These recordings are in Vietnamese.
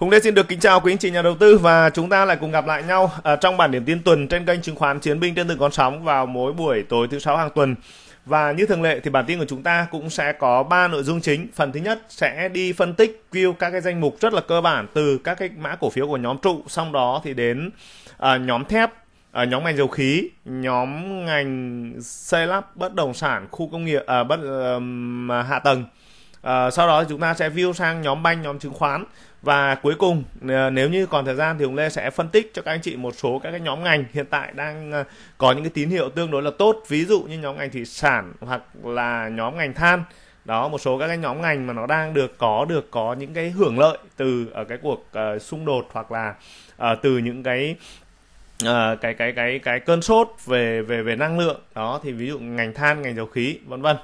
Hùng Lê xin được kính chào quý anh chị nhà đầu tư và chúng ta lại cùng gặp lại nhau ở à, trong bản điểm tin tuần trên kênh chứng khoán Chiến binh trên từng con sóng vào mỗi buổi tối thứ sáu hàng tuần. Và như thường lệ thì bản tin của chúng ta cũng sẽ có 3 nội dung chính. Phần thứ nhất sẽ đi phân tích view các cái danh mục rất là cơ bản từ các cái mã cổ phiếu của nhóm trụ, sau đó thì đến uh, nhóm thép, uh, nhóm ngành dầu khí, nhóm ngành xây lắp bất động sản, khu công nghiệp uh, bất uh, hạ tầng. Uh, sau đó chúng ta sẽ view sang nhóm banh, nhóm chứng khoán và cuối cùng ờ, nếu như còn thời gian thì hùng lê sẽ phân tích cho các anh chị một số các cái nhóm ngành hiện tại đang ờ, có những cái tín hiệu tương đối là tốt ví dụ như nhóm ngành thủy sản hoặc là nhóm ngành than đó một số các cái nhóm ngành mà nó đang được có được có những cái hưởng lợi từ ở ờ, cái cuộc uh, xung đột hoặc là uh, từ những cái uh, cái cái cái cái cơn sốt về về về năng lượng đó thì ví dụ ngành than ngành dầu khí vân vân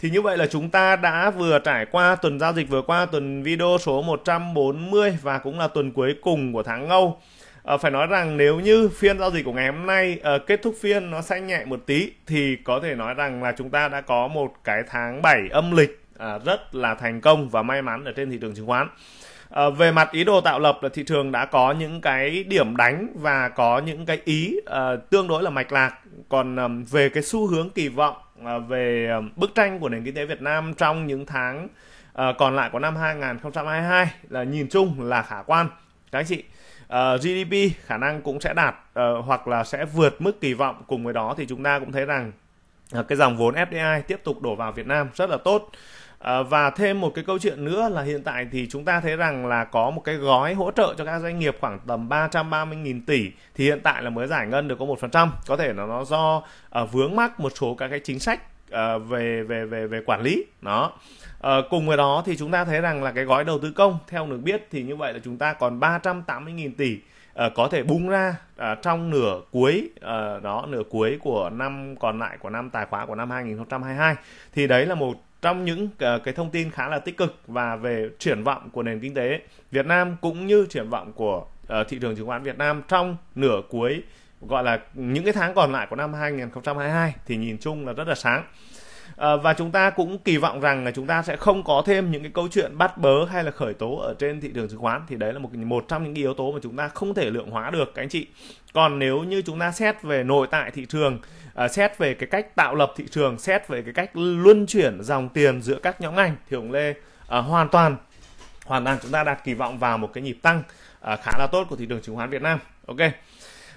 thì như vậy là chúng ta đã vừa trải qua tuần giao dịch vừa qua tuần video số 140 và cũng là tuần cuối cùng của tháng Ngâu. À, phải nói rằng nếu như phiên giao dịch của ngày hôm nay à, kết thúc phiên nó xanh nhẹ một tí thì có thể nói rằng là chúng ta đã có một cái tháng 7 âm lịch à, rất là thành công và may mắn ở trên thị trường chứng khoán. À, về mặt ý đồ tạo lập là thị trường đã có những cái điểm đánh và có những cái ý à, tương đối là mạch lạc. Còn à, về cái xu hướng kỳ vọng À, về ờ, bức tranh của nền kinh tế Việt Nam trong những tháng ờ, còn lại của năm 2022 là nhìn chung là khả quan các anh chị ờ, GDP khả năng cũng sẽ đạt hoặc là sẽ vượt mức kỳ vọng cùng với đó thì chúng ta cũng thấy rằng cái dòng vốn FDI tiếp tục đổ vào Việt Nam rất là tốt Ờ, và thêm một cái câu chuyện nữa là hiện tại thì chúng ta thấy rằng là có một cái gói hỗ trợ cho các doanh nghiệp khoảng tầm 330.000 tỷ thì hiện tại là mới giải ngân được có một phần trăm có thể là nó do uh, vướng mắc một số các cái chính sách uh, về về về về quản lý đó. À, cùng với đó thì chúng ta thấy rằng là cái gói đầu tư công theo được biết thì như vậy là chúng ta còn 380.000 tỷ à, có thể bung ra à, trong nửa cuối à, đó nửa cuối của năm còn lại của năm tài khoá của năm 2022 thì đấy là một trong những ờ, cái thông tin khá là tích cực và về triển vọng của nền kinh tế Việt Nam cũng như triển vọng của ờ, thị trường chứng khoán Việt Nam trong nửa cuối gọi là những cái tháng còn lại của năm 2022 thì nhìn chung là rất là sáng ờ, và chúng ta cũng kỳ vọng rằng là chúng ta sẽ không có thêm những cái câu chuyện bắt bớ hay là khởi tố ở trên thị trường chứng khoán thì đấy là một một trong những yếu tố mà chúng ta không thể lượng hóa được các anh chị còn nếu như chúng ta xét về nội tại thị trường à, xét về cái cách tạo lập thị trường xét về cái cách luân chuyển dòng tiền giữa các nhóm ngành thì ông lê à, hoàn toàn hoàn toàn chúng ta đặt kỳ vọng vào một cái nhịp tăng à, khá là tốt của thị trường chứng khoán Việt Nam ok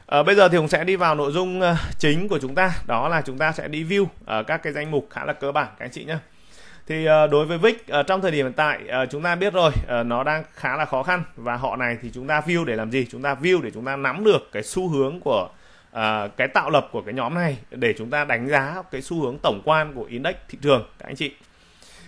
À, bây giờ thì Hùng sẽ đi vào nội dung uh, chính của chúng ta đó là chúng ta sẽ đi view uh, các cái danh mục khá là cơ bản các anh chị nhé thì à, đối với VIX trong thời điểm hiện tại chúng ta biết rồi nó đang khá là khó khăn và họ này thì chúng ta view để làm gì chúng ta view để chúng ta nắm được cái xu hướng của à, cái tạo lập của cái nhóm này để chúng ta đánh giá cái xu hướng tổng quan của index thị trường các anh chị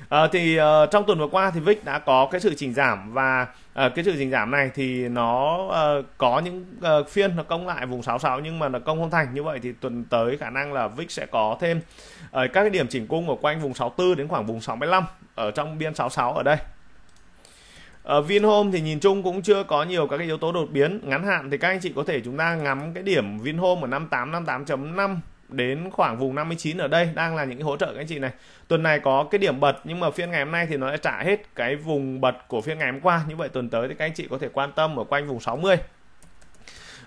à, thì à, trong tuần vừa qua thì VIX đã có cái sự chỉnh giảm và à, cái sự chỉnh giảm này thì nó à, có những à, phiên nó công lại vùng 66 nhưng mà nó công không thành như vậy thì tuần tới khả năng là VIX sẽ có thêm à, các cái điểm chỉnh cung ở quanh vùng 64 đến khoảng vùng 65 ở trong biên 66 ở đây ở ờ, Vinhome thì nhìn chung cũng chưa có nhiều các cái yếu tố đột biến ngắn hạn thì các anh chị có thể chúng ta ngắm cái điểm Vinhome ở 5858.5 đến khoảng vùng 59 ở đây đang là những cái hỗ trợ các anh chị này. Tuần này có cái điểm bật nhưng mà phiên ngày hôm nay thì nó đã trả hết cái vùng bật của phiên ngày hôm qua. Như vậy tuần tới thì các anh chị có thể quan tâm ở quanh vùng 60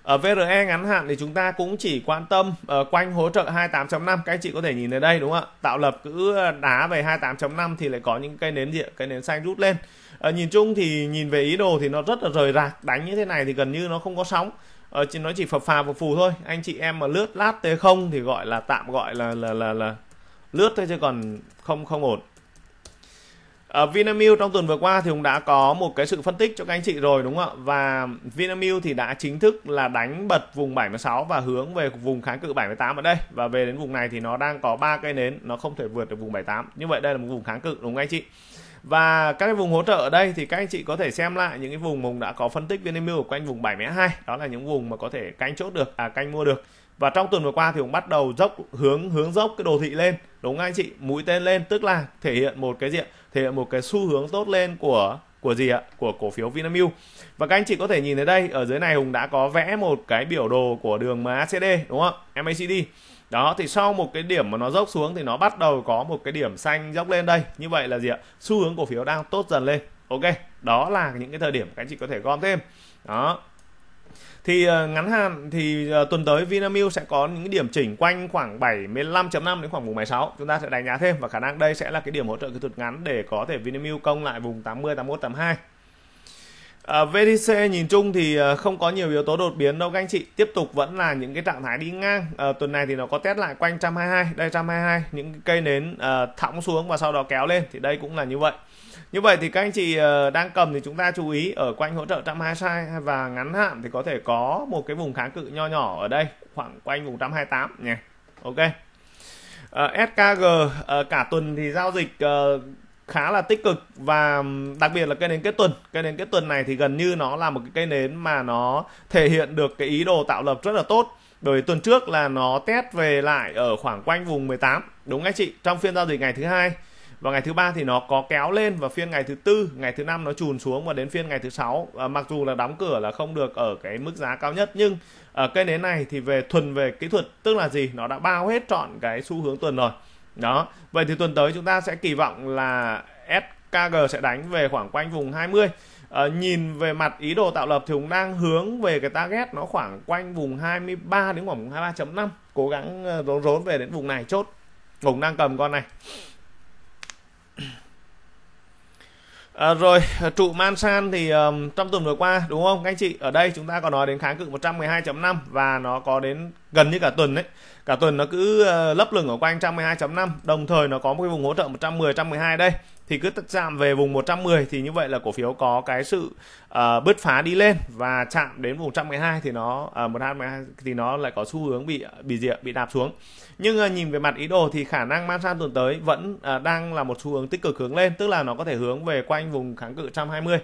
ở VRE ngắn hạn thì chúng ta cũng chỉ quan tâm ở ờ, quanh hỗ trợ 28.5 các anh chị có thể nhìn ở đây đúng không ạ tạo lập cứ đá về 28.5 thì lại có những cây nến diện cây nến xanh rút lên à, nhìn chung thì nhìn về ý đồ thì nó rất là rời rạc đánh như thế này thì gần như nó không có sóng ờ, nó chỉ phập phà và phù thôi anh chị em mà lướt lát t không thì gọi là tạm gọi là là là là lướt thôi chứ còn không không ổn ở ờ, Vinamilk trong tuần vừa qua thì cũng đã có một cái sự phân tích cho các anh chị rồi đúng không ạ? Và Vinamilk thì đã chính thức là đánh bật vùng 76 và hướng về vùng kháng cự 78 ở đây và về đến vùng này thì nó đang có ba cây nến, nó không thể vượt được vùng 78. Như vậy đây là một vùng kháng cự đúng không anh chị? và các cái vùng hỗ trợ ở đây thì các anh chị có thể xem lại những cái vùng mùng đã có phân tích vinamilk quanh vùng 7,2 đó là những vùng mà có thể canh chốt được à canh mua được và trong tuần vừa qua thì cũng bắt đầu dốc hướng hướng dốc cái đồ thị lên đúng không anh chị mũi tên lên tức là thể hiện một cái diện thể hiện một cái xu hướng tốt lên của của gì ạ của cổ phiếu Vinamilk và các anh chị có thể nhìn thấy đây ở dưới này Hùng đã có vẽ một cái biểu đồ của đường MACD đúng không MACD đó thì sau một cái điểm mà nó dốc xuống thì nó bắt đầu có một cái điểm xanh dốc lên đây như vậy là gì ạ xu hướng cổ phiếu đang tốt dần lên ok đó là những cái thời điểm các anh chị có thể gom thêm đó thì ờ, ngắn hạn thì ờ, tuần tới Vinamilk sẽ có những điểm chỉnh quanh khoảng 75.5 đến khoảng vùng 16 chúng ta sẽ đánh giá thêm và khả năng đây sẽ là cái điểm hỗ trợ kỹ thuật ngắn để có thể Vinamilk công lại vùng 80 81 82 À, VTC nhìn chung thì à, không có nhiều yếu tố đột biến đâu các anh chị Tiếp tục vẫn là những cái trạng thái đi ngang à, Tuần này thì nó có test lại quanh 122 Đây 122 Những cây nến à, thõng xuống và sau đó kéo lên Thì đây cũng là như vậy Như vậy thì các anh chị à, đang cầm thì chúng ta chú ý Ở quanh hỗ trợ 122 Và ngắn hạn thì có thể có một cái vùng kháng cự nho nhỏ ở đây Khoảng quanh vùng 128 nhé Ok Uh, à, SKG uh, cả tuần thì giao dịch uh, khá là tích cực và đặc biệt là cây nến kết tuần cây nến kết tuần này thì gần như nó là một cái cây nến mà nó thể hiện được cái ý đồ tạo lập rất là tốt bởi tuần trước là nó test về lại ở khoảng quanh vùng 18 đúng anh chị trong phiên giao dịch ngày thứ hai và ngày thứ ba thì nó có kéo lên và phiên ngày thứ tư ngày thứ năm nó chùn xuống và đến phiên ngày thứ sáu à, mặc dù là đóng cửa là không được ở cái mức giá cao nhất nhưng ở ờ, cây nến này thì về thuần về kỹ thuật tức là gì nó đã bao hết trọn cái xu hướng tuần rồi đó vậy thì tuần tới chúng ta sẽ kỳ vọng là SKG sẽ đánh về khoảng quanh vùng 20 à, ờ, nhìn về mặt ý đồ tạo lập thì cũng đang hướng về cái target nó khoảng quanh vùng 23 đến khoảng 23.5 cố gắng ờ, rốn rốn về đến vùng này chốt cũng đang cầm con này À, rồi à, trụ man san thì um, trong tuần vừa qua đúng không các anh chị ở đây chúng ta có nói đến kháng cự 112.5 và nó có đến gần như cả tuần đấy cả tuần nó cứ uh, lấp lửng ở quanh 112.5 đồng thời nó có một cái vùng hỗ trợ 110 112 đây thì cứ chạm về vùng 110 thì như vậy là cổ phiếu có cái sự uh, bứt phá đi lên và chạm đến vùng 112 thì nó uh, ờ, 112 thì nó lại có xu hướng bị bị diện bị đạp xuống nhưng uh, nhìn về mặt ý đồ thì khả năng Masan tuần tới vẫn uh, đang là một xu hướng tích cực hướng lên tức là nó có thể hướng về quanh vùng kháng cự 120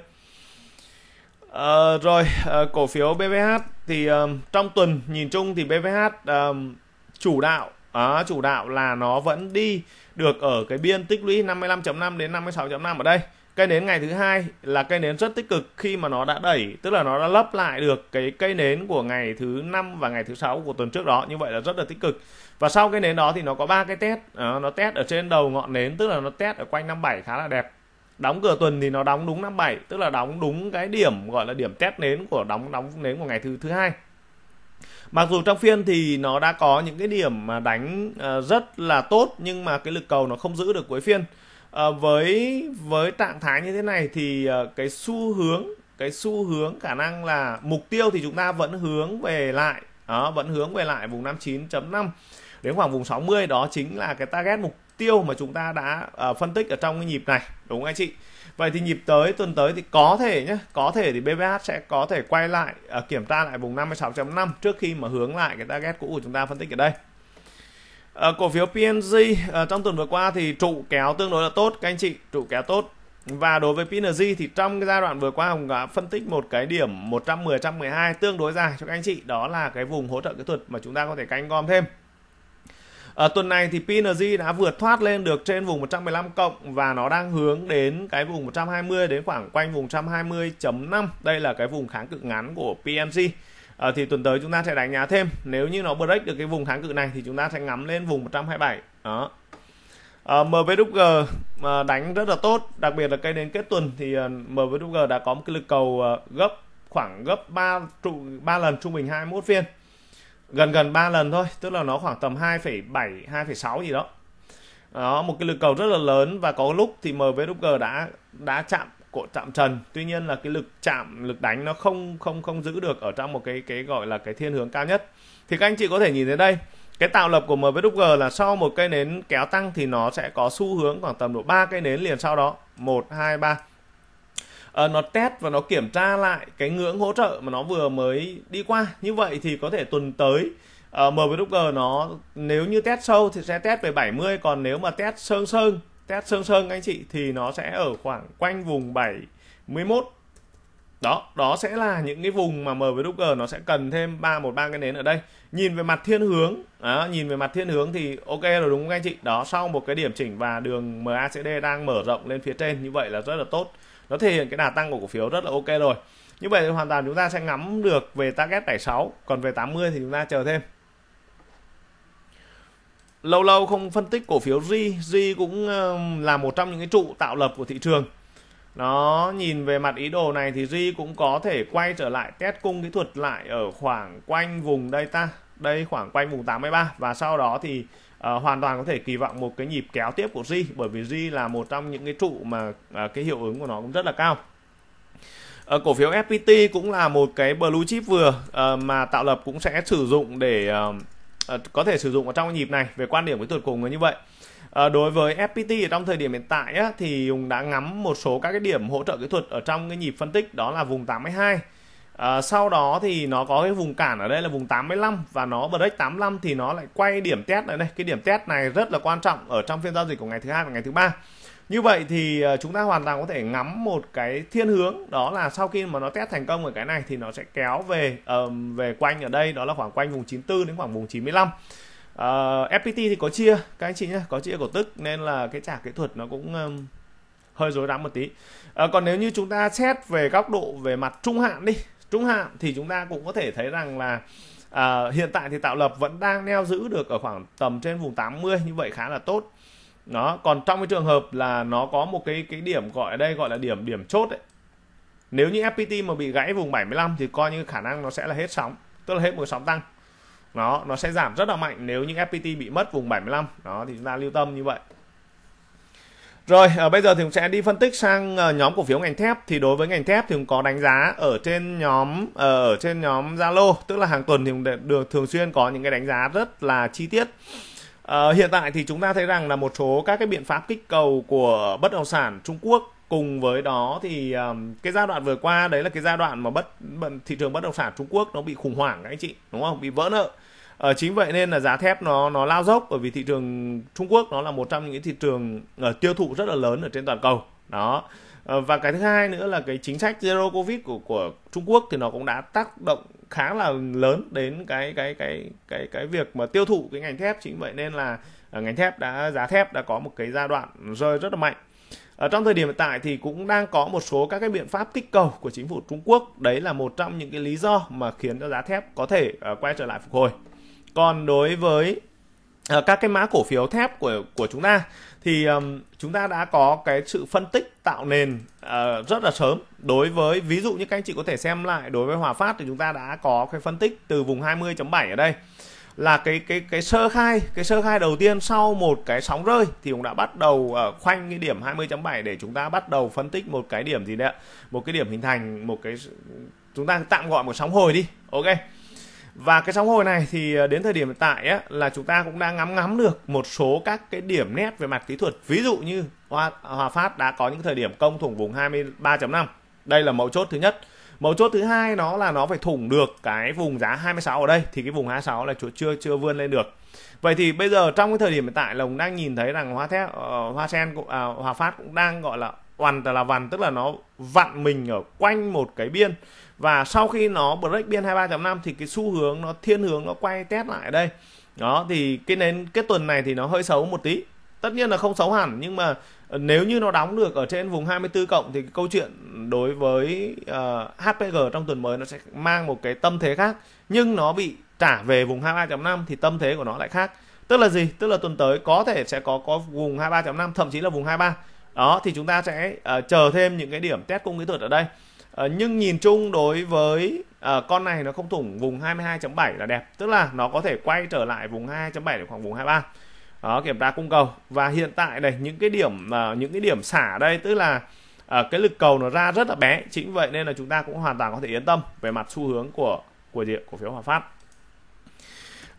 Uh, rồi uh, cổ phiếu BVH thì uh, trong tuần nhìn chung thì BVH uh, chủ đạo uh, chủ đạo là nó vẫn đi được ở cái biên tích lũy 55.5 đến 56.5 ở đây cây nến ngày thứ hai là cây nến rất tích cực khi mà nó đã đẩy tức là nó đã lấp lại được cái cây nến của ngày thứ năm và ngày thứ sáu của tuần trước đó như vậy là rất là tích cực và sau cây nến đó thì nó có ba cái test à, nó test ở trên đầu ngọn nến tức là nó test ở quanh 57 khá là đẹp đóng cửa tuần thì nó đóng đúng 57 tức là đóng đúng cái điểm gọi là điểm test nến của đóng đóng nến của ngày thứ thứ hai mặc dù trong phiên thì nó đã có những cái điểm mà đánh ờ, rất là tốt nhưng mà cái lực cầu nó không giữ được cuối phiên ờ, với với trạng thái như thế này thì ờ, cái xu hướng cái xu hướng khả năng là mục tiêu thì chúng ta vẫn hướng về lại đó, vẫn hướng về lại vùng 59.5 đến khoảng vùng 60 đó chính là cái target mục tiêu mà chúng ta đã phân tích ở trong cái nhịp này đúng không anh chị vậy thì nhịp tới tuần tới thì có thể nhé có thể thì BVH sẽ có thể quay lại uh, kiểm tra lại vùng 56.5 trước khi mà hướng lại cái target cũ của chúng ta phân tích ở đây uh, cổ phiếu PNG uh, ờ, trong tuần vừa qua thì trụ kéo tương đối là tốt các anh chị trụ kéo tốt và đối với PNG thì trong cái giai đoạn vừa qua ông đã phân tích một cái điểm 110 112 tương đối dài cho các anh chị đó là cái vùng hỗ trợ kỹ thuật mà chúng ta có thể canh gom thêm À, tuần này thì PNG đã vượt thoát lên được trên vùng 115 cộng và nó đang hướng đến cái vùng 120 đến khoảng quanh vùng 120.5. Đây là cái vùng kháng cự ngắn của PNG. À, ờ, thì tuần tới chúng ta sẽ đánh giá thêm. Nếu như nó break được cái vùng kháng cự này thì chúng ta sẽ ngắm lên vùng 127. Đó. À, ờ, MVWG đánh rất là tốt, đặc biệt là cây đến kết tuần thì à, đã có một cái lực cầu gấp khoảng gấp 3 trụ 3 lần trung bình 21 phiên gần gần 3 lần thôi tức là nó khoảng tầm 2,7 2,6 gì đó đó một cái lực cầu rất là lớn và có lúc thì MVG đã đã chạm cột chạm trần tuy nhiên là cái lực chạm lực đánh nó không không không giữ được ở trong một cái cái gọi là cái thiên hướng cao nhất thì các anh chị có thể nhìn thấy đây cái tạo lập của MVG là sau một cây nến kéo tăng thì nó sẽ có xu hướng khoảng tầm độ 3 cây nến liền sau đó 1 2 3 uh, nó test và nó kiểm tra lại cái ngưỡng hỗ trợ mà nó vừa mới đi qua như vậy thì có thể tuần tới uh, ờ, MWG nó nếu như test sâu thì sẽ test về 70 còn nếu mà test sơn sơn test sơn sơn anh chị thì nó sẽ ở khoảng quanh vùng 71 đó đó sẽ là những cái vùng mà MWG nó sẽ cần thêm ba một ba cái nến ở đây nhìn về mặt thiên hướng đó, nhìn về mặt thiên hướng thì ok rồi đúng không anh chị đó sau một cái điểm chỉnh và đường MACD đang mở rộng lên phía trên như vậy là rất là tốt nó thể hiện cái đà tăng của cổ phiếu rất là ok rồi như vậy thì hoàn toàn chúng ta sẽ ngắm được về target 76 còn về 80 thì chúng ta chờ thêm lâu lâu không phân tích cổ phiếu Ri Ri cũng là một trong những cái trụ tạo lập của thị trường nó nhìn về mặt ý đồ này thì Ri cũng có thể quay trở lại test cung kỹ thuật lại ở khoảng quanh vùng đây ta đây khoảng quanh vùng 83 và sau đó thì à, hoàn toàn có thể kỳ vọng một cái nhịp kéo tiếp của J bởi vì J là một trong những cái trụ mà à, cái hiệu ứng của nó cũng rất là cao à, cổ phiếu FPT cũng là một cái blue chip vừa à, mà tạo lập cũng sẽ sử dụng để à, có thể sử dụng ở trong cái nhịp này về quan điểm với tuần cùng là như vậy À, đối với FPT ở trong thời điểm hiện tại á, thì Hùng đã ngắm một số các cái điểm hỗ trợ kỹ thuật ở trong cái nhịp phân tích đó là vùng 82 À, sau đó thì nó có cái vùng cản ở đây là vùng 85 và nó break 85 thì nó lại quay điểm test này đây. Cái điểm test này rất là quan trọng ở trong phiên giao dịch của ngày thứ hai và ngày thứ ba. Như vậy thì ờ, chúng ta hoàn toàn có thể ngắm một cái thiên hướng đó là sau khi mà nó test thành công ở cái này thì nó sẽ kéo về uh, về quanh ở đây đó là khoảng quanh vùng 94 đến khoảng vùng 95. Uh, FPT thì có chia các anh chị nhé có chia cổ tức nên là cái trả kỹ thuật nó cũng um, hơi rối rắm một tí à, còn nếu như chúng ta xét về góc độ về mặt trung hạn đi trung hạn thì chúng ta cũng có thể thấy rằng là à, hiện tại thì tạo lập vẫn đang neo giữ được ở khoảng tầm trên vùng 80 như vậy khá là tốt nó còn trong cái trường hợp là nó có một cái cái điểm gọi ở đây gọi là điểm điểm chốt ấy. nếu như FPT mà bị gãy vùng 75 thì coi như khả năng nó sẽ là hết sóng tức là hết một sóng tăng nó nó sẽ giảm rất là mạnh nếu như FPT bị mất vùng 75 đó thì chúng ta lưu tâm như vậy rồi à, bây giờ thì cũng sẽ đi phân tích sang à, nhóm cổ phiếu ngành thép thì đối với ngành thép thì cũng có đánh giá ở trên nhóm ờ, ở trên nhóm Zalo tức là hàng tuần thì cũng được thường xuyên có những cái đánh giá rất là chi tiết. À, hiện tại thì chúng ta thấy rằng là một số các cái biện pháp kích cầu của bất động sản Trung Quốc cùng với đó thì um, cái giai đoạn vừa qua đấy là cái giai đoạn mà bất thị trường bất động sản Trung Quốc nó bị khủng hoảng các anh chị đúng không bị vỡ nợ à, chính vậy nên là giá thép nó nó lao dốc bởi vì thị trường Trung Quốc nó là một trong những thị trường uh, tiêu thụ rất là lớn ở trên toàn cầu đó à, và cái thứ hai nữa là cái chính sách zero covid của của Trung Quốc thì nó cũng đã tác động khá là lớn đến cái cái cái cái cái việc mà tiêu thụ cái ngành thép chính vậy nên là uh, ngành thép đã giá thép đã có một cái giai đoạn rơi rất là mạnh ở trong thời điểm hiện tại thì cũng đang có một số các cái biện pháp kích cầu của chính phủ Trung Quốc đấy là một trong những cái lý do mà khiến cho giá thép có thể uh, quay trở lại phục hồi còn đối với uh, các cái mã cổ phiếu thép của của chúng ta thì um, chúng ta đã có cái sự phân tích tạo nền uh, rất là sớm đối với ví dụ như các anh chị có thể xem lại đối với Hòa Phát thì chúng ta đã có cái phân tích từ vùng 20.7 ở đây là cái cái cái sơ khai cái sơ khai đầu tiên sau một cái sóng rơi thì cũng đã bắt đầu ở à, uh, khoanh cái điểm 20.7 để chúng ta bắt đầu phân tích một cái điểm gì đấy ạ một cái điểm hình thành một cái chúng ta tạm gọi một sóng hồi đi ok và cái sóng hồi này thì ờ, đến thời điểm hiện tại á, là chúng ta cũng đang ngắm ngắm được một số các cái điểm nét về mặt kỹ thuật ví dụ như Hòa, Hòa Phát đã có những thời điểm công thủng vùng 23.5 đây là mấu chốt thứ nhất mấu chốt thứ hai nó là nó phải thủng được cái vùng giá 26 ở đây thì cái vùng 26 là chưa chưa vươn lên được vậy thì bây giờ trong cái thời điểm hiện tại lồng đang nhìn thấy rằng hoa thép ờ, hoa sen à, hòa phát cũng đang gọi là hoàn là vằn tức là nó vặn mình ở quanh một cái biên và sau khi nó break biên 23.5 thì cái xu hướng nó thiên hướng nó quay test lại đây đó thì cái nến cái tuần này thì nó hơi xấu một tí tất nhiên là không xấu hẳn nhưng mà ờ, nếu như nó đóng được ở trên vùng 24 cộng thì cái câu chuyện đối với uh, ờ, HPG trong tuần mới nó sẽ mang một cái tâm thế khác nhưng nó bị trả về vùng 23.5 thì tâm thế của nó lại khác tức là gì tức là tuần tới có thể sẽ có có vùng 23.5 thậm chí là vùng 23 đó thì chúng ta sẽ uh, chờ thêm những cái điểm test cung kỹ thuật ở đây à, nhưng nhìn chung đối với à, con này nó không thủng vùng 22.7 là đẹp tức là nó có thể quay trở lại vùng 2.7 để khoảng vùng 23 đó kiểm tra cung cầu và hiện tại này những cái điểm à, những cái điểm xả đây tức là à, cái lực cầu nó ra rất là bé chính vậy nên là chúng ta cũng hoàn toàn có thể yên tâm về mặt xu hướng của của gì cổ phiếu Hòa Phát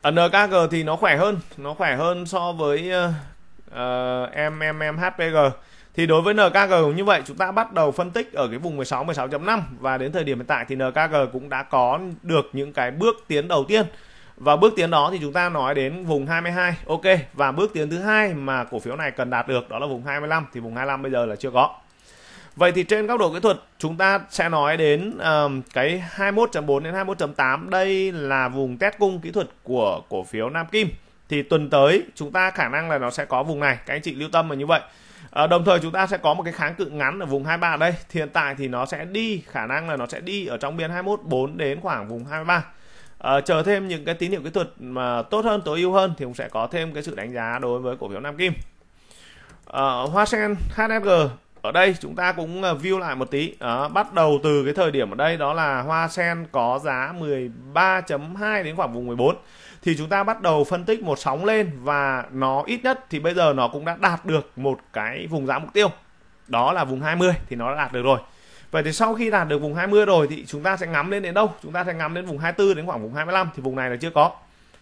ở NKG thì nó khỏe hơn nó khỏe hơn so với uh, MMM HPG thì đối với NKG như vậy chúng ta bắt đầu phân tích ở cái vùng 16 16.5 và đến thời điểm hiện tại thì NKG cũng đã có được những cái bước tiến đầu tiên và bước tiến đó thì chúng ta nói đến vùng 22 ok và bước tiến thứ hai mà cổ phiếu này cần đạt được đó là vùng 25 thì vùng 25 bây giờ là chưa có Vậy thì trên góc độ kỹ thuật chúng ta sẽ nói đến um, cái 21.4 đến 21.8 đây là vùng test cung kỹ thuật của cổ phiếu Nam Kim thì tuần tới chúng ta khả năng là nó sẽ có vùng này các anh chị lưu tâm là như vậy à, đồng thời chúng ta sẽ có một cái kháng cự ngắn ở vùng 23 ở đây thì hiện tại thì nó sẽ đi khả năng là nó sẽ đi ở trong biên 21 4 đến khoảng vùng 23 à, ờ, chờ thêm những cái tín hiệu kỹ thuật mà tốt hơn tối ưu hơn thì cũng sẽ có thêm cái sự đánh giá đối với cổ phiếu Nam Kim à, Hoa Sen HSG ở đây chúng ta cũng ờ, view lại một tí đó, bắt đầu từ cái thời điểm ở đây đó là hoa sen có giá 13.2 đến khoảng vùng 14 thì chúng ta bắt đầu phân tích một sóng lên và nó ít nhất thì bây giờ nó cũng đã đạt được một cái vùng giá mục tiêu đó là vùng 20 thì nó đã đạt được rồi Vậy thì sau khi đạt được vùng 20 rồi thì chúng ta sẽ ngắm lên đến đâu? Chúng ta sẽ ngắm đến vùng 24 đến khoảng vùng 25 thì vùng này là chưa có.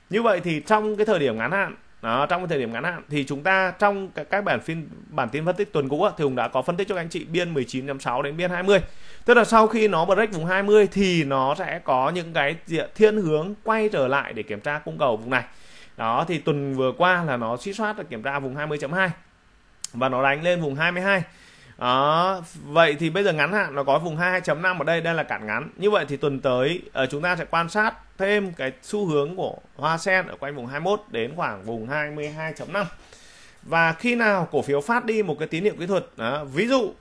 Như vậy thì trong cái thời điểm ngắn hạn đó, trong cái thời điểm ngắn hạn thì chúng ta trong các, các bản phiên bản tin phân tích tuần cũ thì Hùng đã có phân tích cho các anh chị biên 19.6 đến biên 20 tức là sau khi nó break vùng 20 thì nó sẽ có những cái diện thiên hướng quay trở lại để kiểm tra cung cầu vùng này đó thì tuần vừa qua là nó suy soát và kiểm tra vùng 20.2 và nó đánh lên vùng 22 đó, vậy thì bây giờ ngắn hạn nó có vùng 22.5 ở đây đây là cản ngắn như vậy thì tuần tới ờ, chúng ta sẽ quan sát thêm cái xu hướng của hoa sen ở quanh vùng 21 đến khoảng vùng 22.5 và khi nào cổ phiếu phát đi một cái tín hiệu kỹ thuật à, ví dụ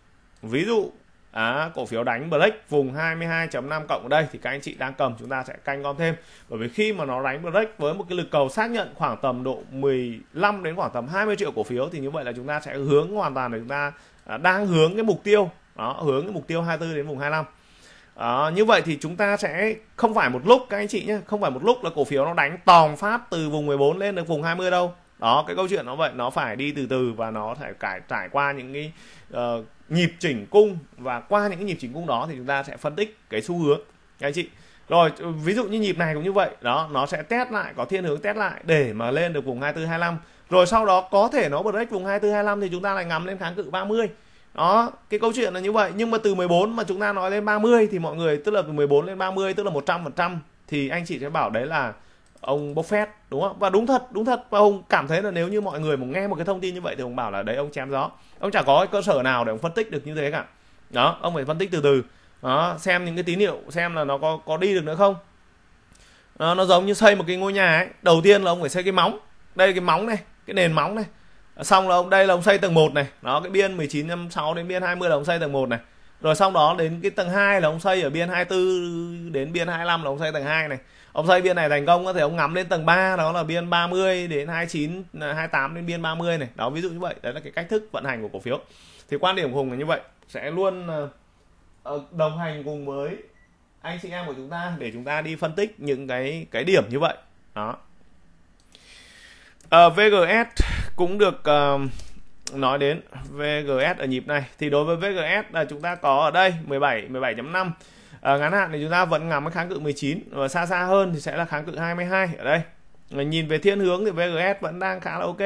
ví dụ à, cổ phiếu đánh break vùng 22.5 cộng ở đây thì các anh chị đang cầm chúng ta sẽ canh gom thêm bởi vì khi mà nó đánh break với một cái lực cầu xác nhận khoảng tầm độ 15 đến khoảng tầm 20 triệu cổ phiếu thì như vậy là chúng ta sẽ hướng hoàn toàn là chúng ta à, đang hướng cái mục tiêu đó hướng cái mục tiêu 24 đến vùng 25 À, như vậy thì chúng ta sẽ không phải một lúc các anh chị nhé không phải một lúc là cổ phiếu nó đánh tòng phát từ vùng 14 lên được vùng 20 đâu đó cái câu chuyện nó vậy nó phải đi từ từ và nó phải cải trải qua những cái uh, nhịp chỉnh cung và qua những cái nhịp chỉnh cung đó thì chúng ta sẽ phân tích cái xu hướng các anh chị rồi ví dụ như nhịp này cũng như vậy đó nó sẽ test lại có thiên hướng test lại để mà lên được vùng 24 25 rồi sau đó có thể nó break vùng 24 25 thì chúng ta lại ngắm lên kháng cự 30 đó cái câu chuyện là như vậy nhưng mà từ 14 mà chúng ta nói lên 30 thì mọi người tức là từ 14 lên 30 tức là 100 phần trăm thì anh chị sẽ bảo đấy là ông Buffett đúng không và đúng thật đúng thật và ông cảm thấy là nếu như mọi người mà nghe một cái thông tin như vậy thì ông bảo là đấy ông chém gió ông chả có cơ sở nào để ông phân tích được như thế cả đó ông phải phân tích từ từ đó xem những cái tín hiệu xem là nó có có đi được nữa không nó, nó giống như xây một cái ngôi nhà ấy đầu tiên là ông phải xây cái móng đây cái móng này cái nền móng này xong là ông đây là ông xây tầng 1 này nó cái biên 1956 đến biên 20 là ông xây tầng 1 này rồi sau đó đến cái tầng 2 là ông xây ở biên 24 đến biên 25 là ông xây tầng 2 này ông xây biên này thành công có thể ông ngắm đến tầng 3 đó là biên 30 đến 29 28 đến biên 30 này đó ví dụ như vậy đấy là cái cách thức vận hành của cổ phiếu thì quan điểm của Hùng là như vậy sẽ luôn ờ, ờ, đồng hành cùng với anh chị em của chúng ta để chúng ta đi phân tích những cái cái điểm như vậy đó uh, ờ, VGS cũng được uh, nói đến VGS ở nhịp này thì đối với VGS là chúng ta có ở đây 17 17.5 À, uh, ngắn hạn thì chúng ta vẫn ngắm kháng cự 19 và xa xa hơn thì sẽ là kháng cự 22 ở đây nhìn về thiên hướng thì VGS vẫn đang khá là ok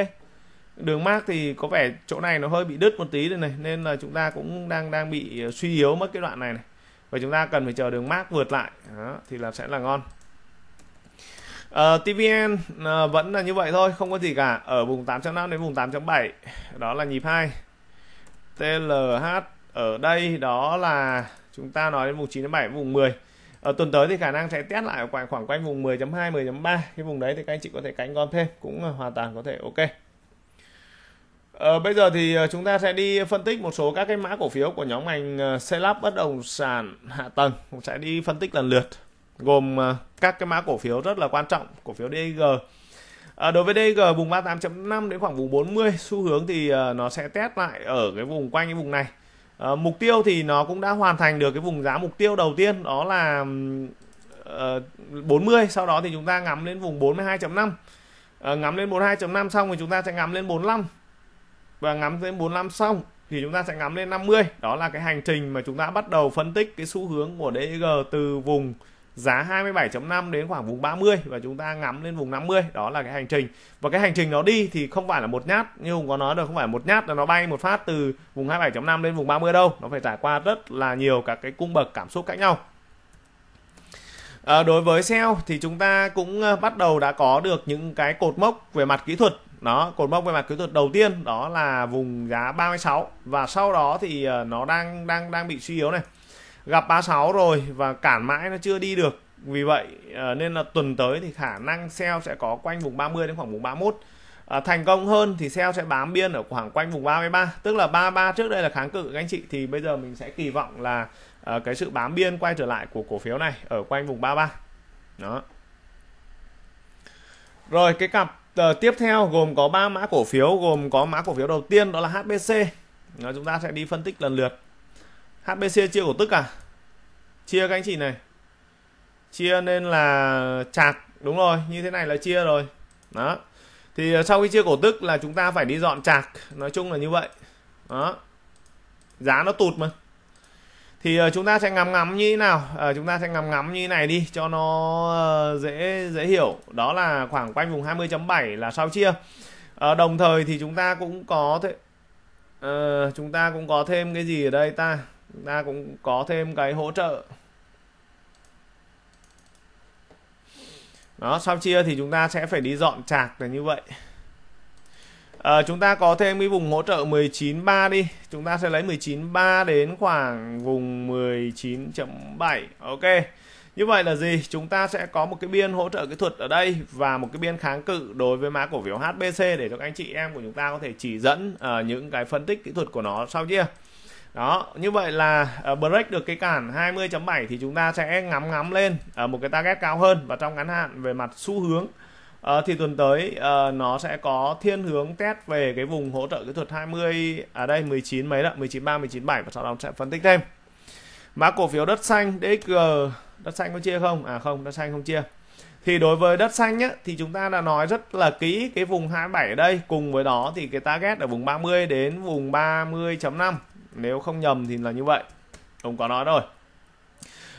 đường mát thì có vẻ chỗ này nó hơi bị đứt một tí đây này nên là chúng ta cũng đang đang bị suy yếu mất cái đoạn này này và chúng ta cần phải chờ đường mát vượt lại Đó, thì là sẽ là ngon Uh, ờ, TVN uh, ờ, vẫn là như vậy thôi, không có gì cả. Ở vùng 8.5 đến vùng 8.7 đó là nhịp 2. TLH ở đây đó là chúng ta nói đến vùng 9 đến 7 vùng 10. Ở ờ, tuần tới thì khả năng sẽ test lại ở khoảng khoảng quanh vùng 10.2 10.3 cái vùng đấy thì các anh chị có thể cánh gom thêm cũng hoàn toàn có thể ok. Ờ, bây giờ thì chúng ta sẽ đi phân tích một số các cái mã cổ phiếu của nhóm ngành xây lắp bất động sản hạ tầng cũng sẽ đi phân tích lần lượt gồm ờ, các cái mã cổ phiếu rất là quan trọng cổ phiếu DG À, đối với DG vùng 38.5 đến khoảng vùng 40 xu hướng thì ờ, nó sẽ test lại ở cái vùng quanh cái vùng này uh, mục tiêu thì nó cũng đã hoàn thành được cái vùng giá mục tiêu đầu tiên đó là uh, 40 sau đó thì chúng ta ngắm lên vùng 42.5 uh, ngắm lên 42.5 xong thì chúng ta sẽ ngắm lên 45 và ngắm lên 45 xong thì chúng ta sẽ ngắm lên 50 đó là cái hành trình mà chúng ta bắt đầu phân tích cái xu hướng của DG từ vùng giá 27.5 đến khoảng vùng 30 và chúng ta ngắm lên vùng 50 đó là cái hành trình và cái hành trình nó đi thì không phải là một nhát như Hùng có nói được không phải một nhát là nó bay một phát từ vùng 27.5 lên vùng 30 đâu nó phải trải qua rất là nhiều các cái cung bậc cảm xúc khác nhau à, đối với SEO thì chúng ta cũng ờ, bắt đầu đã có được những cái cột mốc về mặt kỹ thuật đó cột mốc về mặt kỹ thuật đầu tiên đó là vùng giá 36 và sau đó thì ờ, nó đang đang đang bị suy yếu này gặp 36 rồi và cản mãi nó chưa đi được vì vậy ờ, nên là tuần tới thì khả năng sell sẽ có quanh vùng 30 đến khoảng vùng 31 à, ờ, thành công hơn thì sell sẽ bám biên ở khoảng quanh vùng 33 tức là 33 trước đây là kháng cự các anh chị thì bây giờ mình sẽ kỳ vọng là à, cái sự bám biên quay trở lại của cổ phiếu này ở quanh vùng 33 đó rồi cái cặp uh, tiếp theo gồm có 3 mã cổ phiếu gồm có mã cổ phiếu đầu tiên đó là HBC đó, chúng ta sẽ đi phân tích lần lượt HBC chia cổ tức à chia các anh chị này chia nên là chạc đúng rồi như thế này là chia rồi đó thì ờ, sau khi chia cổ tức là chúng ta phải đi dọn chạc nói chung là như vậy đó giá nó tụt mà thì ờ, chúng ta sẽ ngắm ngắm như thế nào à, chúng ta sẽ ngắm ngắm như thế này đi cho nó dễ dễ hiểu đó là khoảng quanh vùng 20.7 là sau chia à, đồng thời thì chúng ta cũng có thể à, chúng ta cũng có thêm cái gì ở đây ta chúng ta cũng có thêm cái hỗ trợ đó sau chia thì chúng ta sẽ phải đi dọn chạc là như vậy à, chúng ta có thêm cái vùng hỗ trợ 19.3 đi chúng ta sẽ lấy 19.3 đến khoảng vùng 19.7 ok như vậy là gì chúng ta sẽ có một cái biên hỗ trợ kỹ thuật ở đây và một cái biên kháng cự đối với mã cổ phiếu HBC để cho các anh chị em của chúng ta có thể chỉ dẫn uh, những cái phân tích kỹ thuật của nó sau chia đó như vậy là ờ, break được cái cản 20.7 thì chúng ta sẽ ngắm ngắm lên ở ờ, một cái target cao hơn và trong ngắn hạn về mặt xu hướng ờ, thì tuần tới nó sẽ có thiên hướng test về cái vùng hỗ trợ kỹ thuật 20 ở à đây 19 mấy đó 193 197 và sau đó sẽ phân tích thêm mã cổ phiếu đất xanh DXG đất xanh có chia không à không đất xanh không chia thì đối với đất xanh nhá, thì chúng ta đã nói rất là kỹ cái vùng 27 ở đây cùng với đó thì cái target ở vùng 30 đến vùng 30.5 nếu không nhầm thì là như vậy ông có nói rồi ở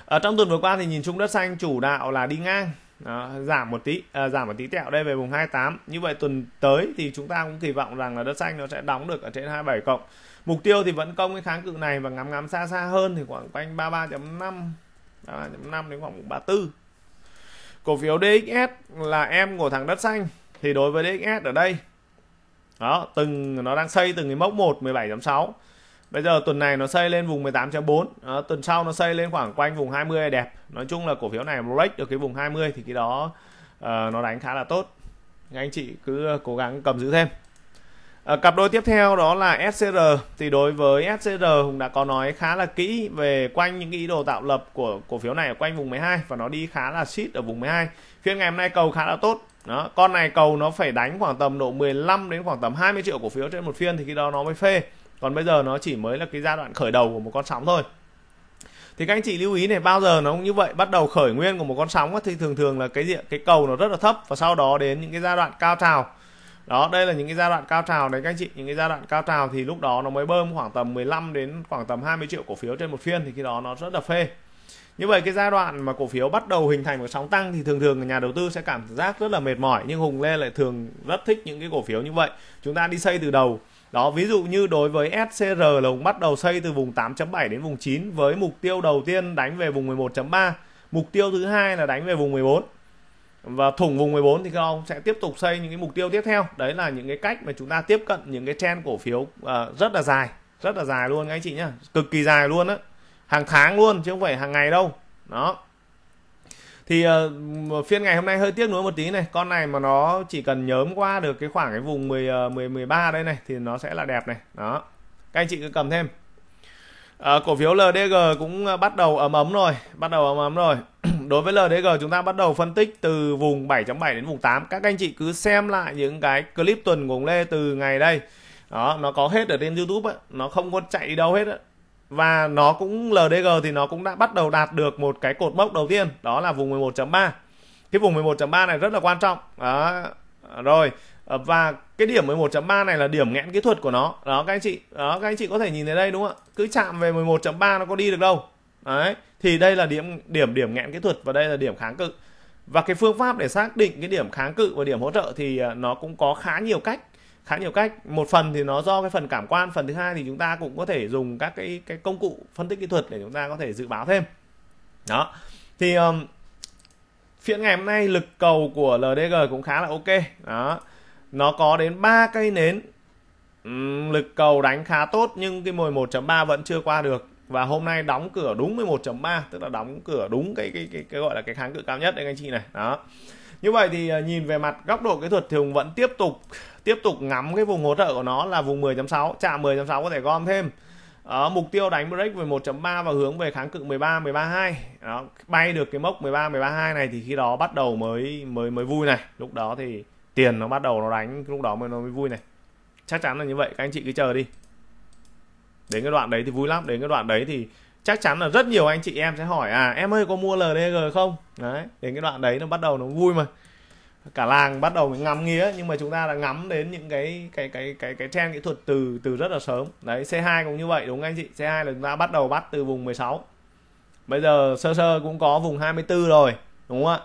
ờ, trong tuần vừa qua thì nhìn chung đất xanh chủ đạo là đi ngang đó, giảm một tí à, giảm một tí tẹo đây về vùng 28 như vậy tuần tới thì chúng ta cũng kỳ vọng rằng là đất xanh nó sẽ đóng được ở trên 27 cộng mục tiêu thì vẫn công cái kháng cự này và ngắm ngắm xa xa hơn thì khoảng quanh 33.5 33.5 đến khoảng 34 cổ phiếu DXS là em của thằng đất xanh thì đối với DXS ở đây đó từng nó đang xây từng cái mốc 1 17.6 Bây giờ tuần này nó xây lên vùng 18.4, à, tuần sau nó xây lên khoảng quanh vùng 20 đẹp. Nói chung là cổ phiếu này break được cái vùng 20 thì cái đó uh, nó đánh khá là tốt. Anh chị cứ ờ, cố gắng cầm giữ thêm. À, cặp đôi tiếp theo đó là SCR thì đối với SCR cũng đã có nói khá là kỹ về quanh những cái ý đồ tạo lập của cổ phiếu này ở quanh vùng 12 và nó đi khá là shit ở vùng 12 phiên ngày hôm nay cầu khá là tốt đó con này cầu nó phải đánh khoảng tầm độ 15 đến khoảng tầm 20 triệu cổ phiếu trên một phiên thì khi đó nó mới phê còn bây giờ nó chỉ mới là cái giai đoạn khởi đầu của một con sóng thôi thì các anh chị lưu ý này bao giờ nó cũng như vậy bắt đầu khởi nguyên của một con sóng thì thường thường là cái diện cái cầu nó rất là thấp và sau đó đến những cái giai đoạn cao trào đó đây là những cái giai đoạn cao trào đấy các anh chị những cái giai đoạn cao trào thì lúc đó nó mới bơm khoảng tầm 15 đến khoảng tầm 20 triệu cổ phiếu trên một phiên thì khi đó nó rất là phê như vậy cái giai đoạn mà cổ phiếu bắt đầu hình thành một sóng tăng thì thường thường nhà đầu tư sẽ cảm giác rất là mệt mỏi nhưng hùng lê lại thường rất thích những cái cổ phiếu như vậy chúng ta đi xây từ đầu đó ví dụ như đối với SCR là ông bắt đầu xây từ vùng 8.7 đến vùng 9 với mục tiêu đầu tiên đánh về vùng 11.3 mục tiêu thứ hai là đánh về vùng 14 và thủng vùng 14 thì các ông sẽ tiếp tục xây những cái mục tiêu tiếp theo đấy là những cái cách mà chúng ta tiếp cận những cái trend cổ phiếu uh, rất là dài rất là dài luôn các anh chị nhá cực kỳ dài luôn á hàng tháng luôn chứ không phải hàng ngày đâu đó thì uh, phiên ngày hôm nay hơi tiếc nuối một tí này con này mà nó chỉ cần nhớm qua được cái khoảng cái vùng 10 10 13 đây này thì nó sẽ là đẹp này đó các anh chị cứ cầm thêm À, cổ phiếu LDG cũng ờ, bắt đầu ấm ấm rồi, bắt đầu ấm ấm rồi. Đối với LDG chúng ta bắt đầu phân tích từ vùng 7.7 đến vùng 8. Các anh chị cứ xem lại những cái clip tuần của ông Lê từ ngày đây. Đó, nó có hết ở trên YouTube ấy. nó không có chạy đâu hết ấy và nó cũng LDG thì nó cũng đã bắt đầu đạt được một cái cột mốc đầu tiên đó là vùng 11.3 cái vùng 11.3 này rất là quan trọng đó. rồi và cái điểm 11.3 này là điểm nghẽn kỹ thuật của nó đó các anh chị đó các anh chị có thể nhìn thấy đây đúng không ạ cứ chạm về 11.3 nó có đi được đâu đấy thì đây là điểm điểm điểm nghẽn kỹ thuật và đây là điểm kháng cự và cái phương pháp để xác định cái điểm kháng cự và điểm hỗ trợ thì à, nó cũng có khá nhiều cách khá nhiều cách một phần thì nó do cái phần cảm quan phần thứ hai thì chúng ta cũng có thể dùng các cái cái công cụ phân tích kỹ thuật để chúng ta có thể dự báo thêm đó thì um, phiên ngày hôm nay lực cầu của LDG cũng khá là ok đó nó có đến ba cây nến um, lực cầu đánh khá tốt nhưng cái mồi 1 3 vẫn chưa qua được và hôm nay đóng cửa đúng 11.3 tức là đóng cửa đúng cái cái cái, cái gọi là cái kháng cự cao nhất đấy anh chị này đó như vậy thì à, nhìn về mặt góc độ kỹ thuật thì Hùng vẫn tiếp tục tiếp tục ngắm cái vùng hỗ trợ của nó là vùng 10.6 chạm 10.6 có thể gom thêm đó, mục tiêu đánh break về 1.3 và hướng về kháng cự 13 13 2 đó, bay được cái mốc 13 13 2 này thì khi đó bắt đầu mới mới mới vui này lúc đó thì tiền nó bắt đầu nó đánh lúc đó mới nó mới vui này chắc chắn là như vậy các anh chị cứ chờ đi đến cái đoạn đấy thì vui lắm đến cái đoạn đấy thì chắc chắn là rất nhiều anh chị em sẽ hỏi à em ơi có mua LDG không đấy đến cái đoạn đấy nó bắt đầu nó vui mà cả làng bắt đầu mình ngắm nghía nhưng mà chúng ta đã ngắm đến những cái cái cái cái cái trend kỹ thuật từ từ rất là sớm đấy C2 cũng như vậy đúng không anh chị C2 là chúng ta bắt đầu bắt từ vùng 16 bây giờ sơ sơ cũng có vùng 24 rồi đúng không ạ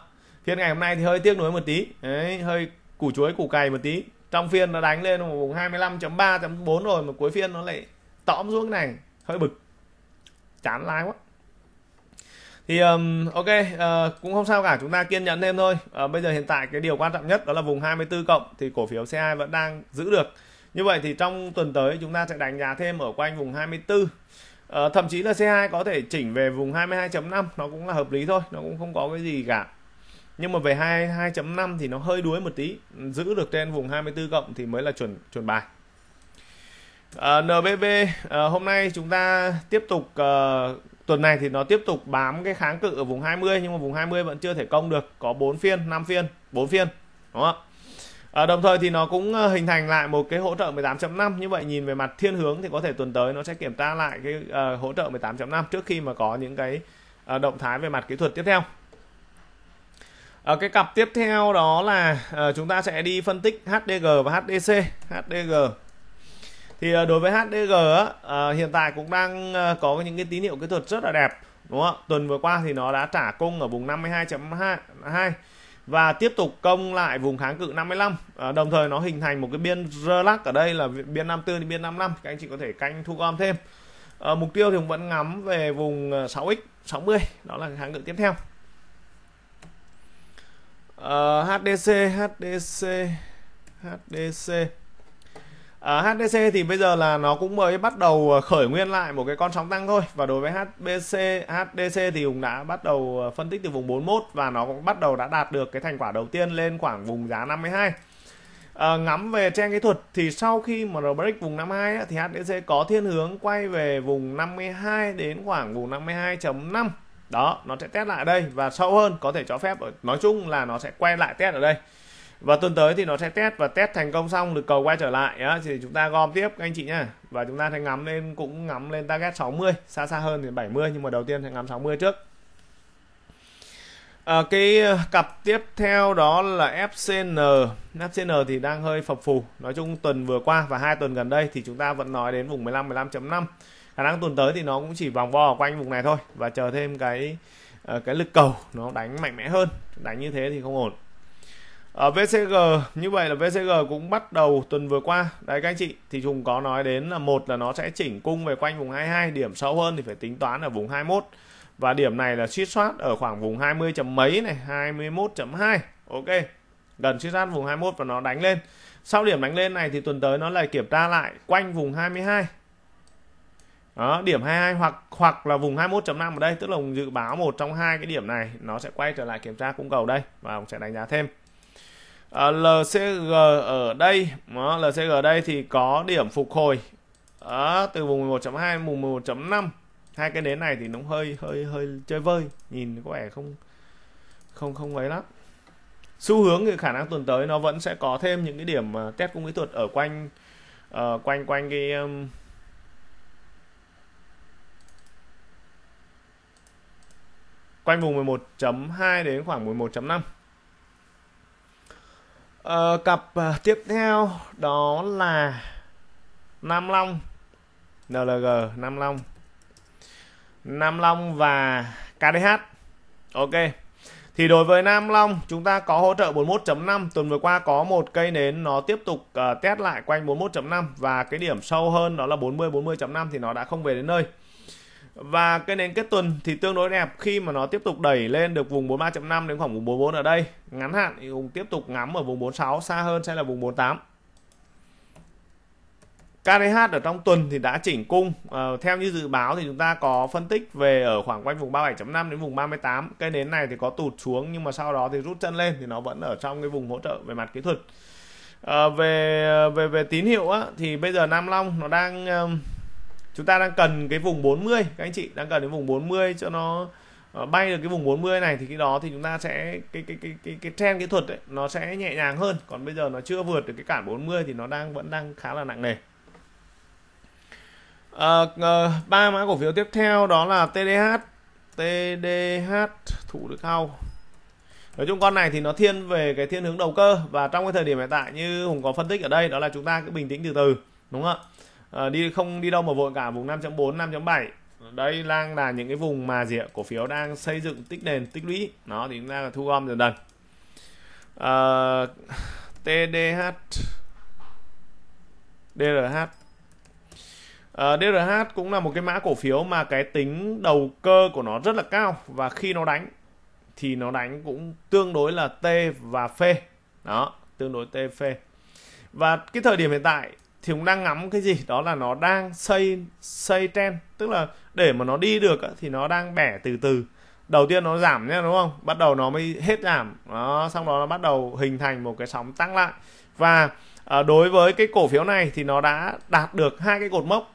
phiên ngày hôm nay thì hơi tiếc nuối một tí đấy hơi củ chuối củ cày một tí trong phiên nó đánh lên vùng 25.3.4 rồi mà cuối phiên nó lại tõm xuống này hơi bực chán like quá thì um, ok uh, cũng không sao cả chúng ta kiên nhẫn thêm thôi uh, bây giờ hiện tại cái điều quan trọng nhất đó là vùng 24 cộng thì cổ phiếu C2 vẫn đang giữ được như vậy thì trong tuần tới chúng ta sẽ đánh giá thêm ở quanh vùng 24 uh, ờ, thậm chí là C2 có thể chỉnh về vùng 22.5 nó cũng là hợp lý thôi nó cũng không có cái gì cả nhưng mà về 22.5 thì nó hơi đuối một tí giữ được trên vùng 24 cộng thì mới là chuẩn chuẩn bài À, ờ, NBB à, ờ, hôm nay chúng ta tiếp tục à, tuần này thì nó tiếp tục bám cái kháng cự ở vùng 20 nhưng mà vùng 20 vẫn chưa thể công được có 4 phiên 5 phiên 4 phiên đúng không ạ à, đồng thời thì nó cũng hình thành lại một cái hỗ trợ 18.5 như vậy nhìn về mặt thiên hướng thì có thể tuần tới nó sẽ kiểm tra lại cái à, hỗ trợ 18.5 trước khi mà có những cái à, động thái về mặt kỹ thuật tiếp theo ở cái cặp tiếp theo đó là à, chúng ta sẽ đi phân tích HDG và HDC HDG thì à, đối với HDG á, à, hiện tại cũng đang à, có những cái tín hiệu kỹ thuật rất là đẹp đúng không tuần vừa qua thì nó đã trả cung ở vùng 52.2 và tiếp tục công lại vùng kháng cự 55 à, đồng thời nó hình thành một cái biên relax ở đây là biên 54 đến biên 55 các anh chị có thể canh thu gom thêm à, mục tiêu thì cũng vẫn ngắm về vùng 6x 60 đó là kháng cự tiếp theo à, ờ, HDC HDC HDC À, ờ, HTC thì bây giờ là nó cũng mới bắt đầu ờ, khởi nguyên lại một cái con sóng tăng thôi và đối với HBC, HDC thì Hùng đã bắt đầu ờ, phân tích từ vùng 41 và nó cũng bắt đầu đã đạt được cái thành quả đầu tiên lên khoảng vùng giá 52 à, ngắm về trang kỹ thuật thì sau khi mà break vùng 52 ấy, thì HDC có thiên hướng quay về vùng 52 đến khoảng vùng 52.5 đó nó sẽ test lại đây và sâu hơn có thể cho phép nói chung là nó sẽ quay lại test ở đây và tuần tới thì nó sẽ test và test thành công xong được cầu quay trở lại á, thì chúng ta gom tiếp các anh chị nhá và chúng ta sẽ ngắm lên cũng ngắm lên target 60 xa xa hơn thì 70 nhưng mà đầu tiên sẽ ngắm 60 trước à, cái cặp tiếp theo đó là FCN FCN thì đang hơi phập phù nói chung tuần vừa qua và hai tuần gần đây thì chúng ta vẫn nói đến vùng 15 15.5 khả năng tuần tới thì nó cũng chỉ vòng vo quanh vùng này thôi và chờ thêm cái ờ, cái lực cầu nó đánh mạnh mẽ hơn đánh như thế thì không ổn ở ờ, VCG như vậy là VCG cũng bắt đầu tuần vừa qua đấy các anh chị thì chúng có nói đến là một là nó sẽ chỉnh cung về quanh vùng 22 điểm sâu hơn thì phải tính toán ở vùng 21 và điểm này là suýt soát ở khoảng vùng 20 chấm mấy này 21.2 ok gần suýt soát vùng 21 và nó đánh lên sau điểm đánh lên này thì tuần tới nó lại kiểm tra lại quanh vùng 22 đó, điểm 22 hoặc hoặc là vùng 21.5 ở đây tức là dự báo một trong hai cái điểm này nó sẽ quay trở lại kiểm tra cung cầu đây và ông sẽ đánh giá thêm à, LCG ở đây đó, LCG ở đây thì có điểm phục hồi đó, từ vùng 11.2 vùng 11.5 hai cái nến này thì nó hơi hơi hơi chơi vơi nhìn có vẻ không không không ấy lắm xu hướng thì khả năng tuần tới nó vẫn sẽ có thêm những cái điểm à, test cung kỹ thuật ở quanh uh, quanh quanh cái um, quanh vùng 11.2 đến khoảng 11.5 Ờ, cặp ờ, tiếp theo đó là Nam Long NLG Nam Long Nam Long và KDH Ok thì đối với Nam Long chúng ta có hỗ trợ 41.5 tuần vừa qua có một cây nến nó tiếp tục uh, test lại quanh 41.5 và cái điểm sâu hơn đó là 40 40.5 thì nó đã không về đến nơi và cái nến kết tuần thì tương đối đẹp khi mà nó tiếp tục đẩy lên được vùng 43.5 đến khoảng vùng 44 ở đây ngắn hạn thì cũng tiếp tục ngắm ở vùng 46 xa hơn sẽ là vùng 48 KDH ở trong tuần thì đã chỉnh cung à, theo như dự báo thì chúng ta có phân tích về ở khoảng quanh vùng 37.5 đến vùng 38 cây nến này thì có tụt xuống nhưng mà sau đó thì rút chân lên thì nó vẫn ở trong cái vùng hỗ trợ về mặt kỹ thuật à, về về về tín hiệu á, thì bây giờ Nam Long nó đang chúng ta đang cần cái vùng 40 các anh chị đang cần cái vùng 40 cho nó ờ, bay được cái vùng 40 này thì cái đó thì chúng ta sẽ cái cái cái cái cái trend kỹ thuật ấy, nó sẽ nhẹ nhàng hơn còn bây giờ nó chưa vượt được cái cản 40 thì nó đang vẫn đang khá là nặng nề ờ, ờ, ba à, mã cổ phiếu tiếp theo đó là TDH TDH thủ đức hau nói chung con này thì nó thiên về cái thiên hướng đầu cơ và trong cái thời điểm hiện tại như hùng có phân tích ở đây đó là chúng ta cứ bình tĩnh từ từ đúng không ạ Ờ, đi không đi đâu mà vội cả vùng 5.4 5.7 đây đang là những cái vùng mà gì ạ cổ phiếu đang xây dựng tích nền tích lũy nó thì chúng ta thu gom dần dần à, ờ, TDH DRH à, ờ, DRH cũng là một cái mã cổ phiếu mà cái tính đầu cơ của nó rất là cao và khi nó đánh thì nó đánh cũng tương đối là T và phê e. đó tương đối T phê e. và cái thời điểm hiện tại thì cũng đang ngắm cái gì đó là nó đang xây xây trend tức là để mà nó đi được thì nó đang bẻ từ từ đầu tiên nó giảm nhá đúng không bắt đầu nó mới hết giảm đó xong đó nó bắt đầu hình thành một cái sóng tăng lại và à, đối với cái cổ phiếu này thì nó đã đạt được hai cái cột mốc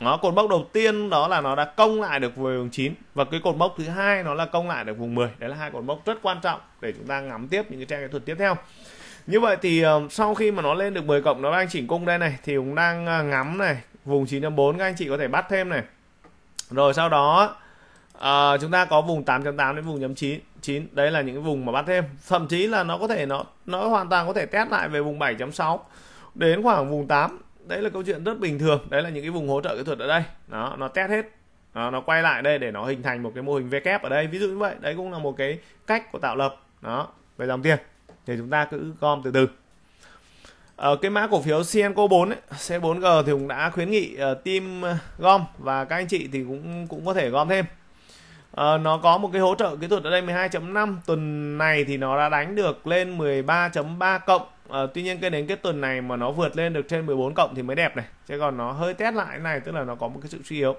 nó cột mốc đầu tiên đó là nó đã công lại được vùng 9 và cái cột mốc thứ hai nó là công lại được vùng 10 đấy là hai cột mốc rất quan trọng để chúng ta ngắm tiếp những cái trang kỹ thuật tiếp theo như vậy thì uh, sau khi mà nó lên được 10 cộng nó đang chỉnh cung đây này thì cũng đang uh, ngắm này vùng 9.4 các anh chị có thể bắt thêm này rồi sau đó uh, chúng ta có vùng 8.8 đến vùng chấm 9 9 đấy là những cái vùng mà bắt thêm thậm chí là nó có thể nó nó hoàn toàn có thể test lại về vùng 7.6 đến khoảng vùng 8 đấy là câu chuyện rất bình thường đấy là những cái vùng hỗ trợ kỹ thuật ở đây nó nó test hết đó, nó quay lại đây để nó hình thành một cái mô hình V kép ở đây ví dụ như vậy đấy cũng là một cái cách của tạo lập đó về dòng tiền thì chúng ta cứ gom từ từ ở ờ, cái mã cổ phiếu CNCO4 ấy, C4G thì cũng đã khuyến nghị uh, team ờ, gom và các anh chị thì cũng cũng có thể gom thêm. Uh, nó có một cái hỗ trợ kỹ thuật ở đây 12.5 tuần này thì nó đã đánh được lên 13.3 cộng. Uh, tuy nhiên cái đến cái tuần này mà nó vượt lên được trên 14 cộng thì mới đẹp này. Chứ còn nó hơi test lại này tức là nó có một cái sự suy yếu.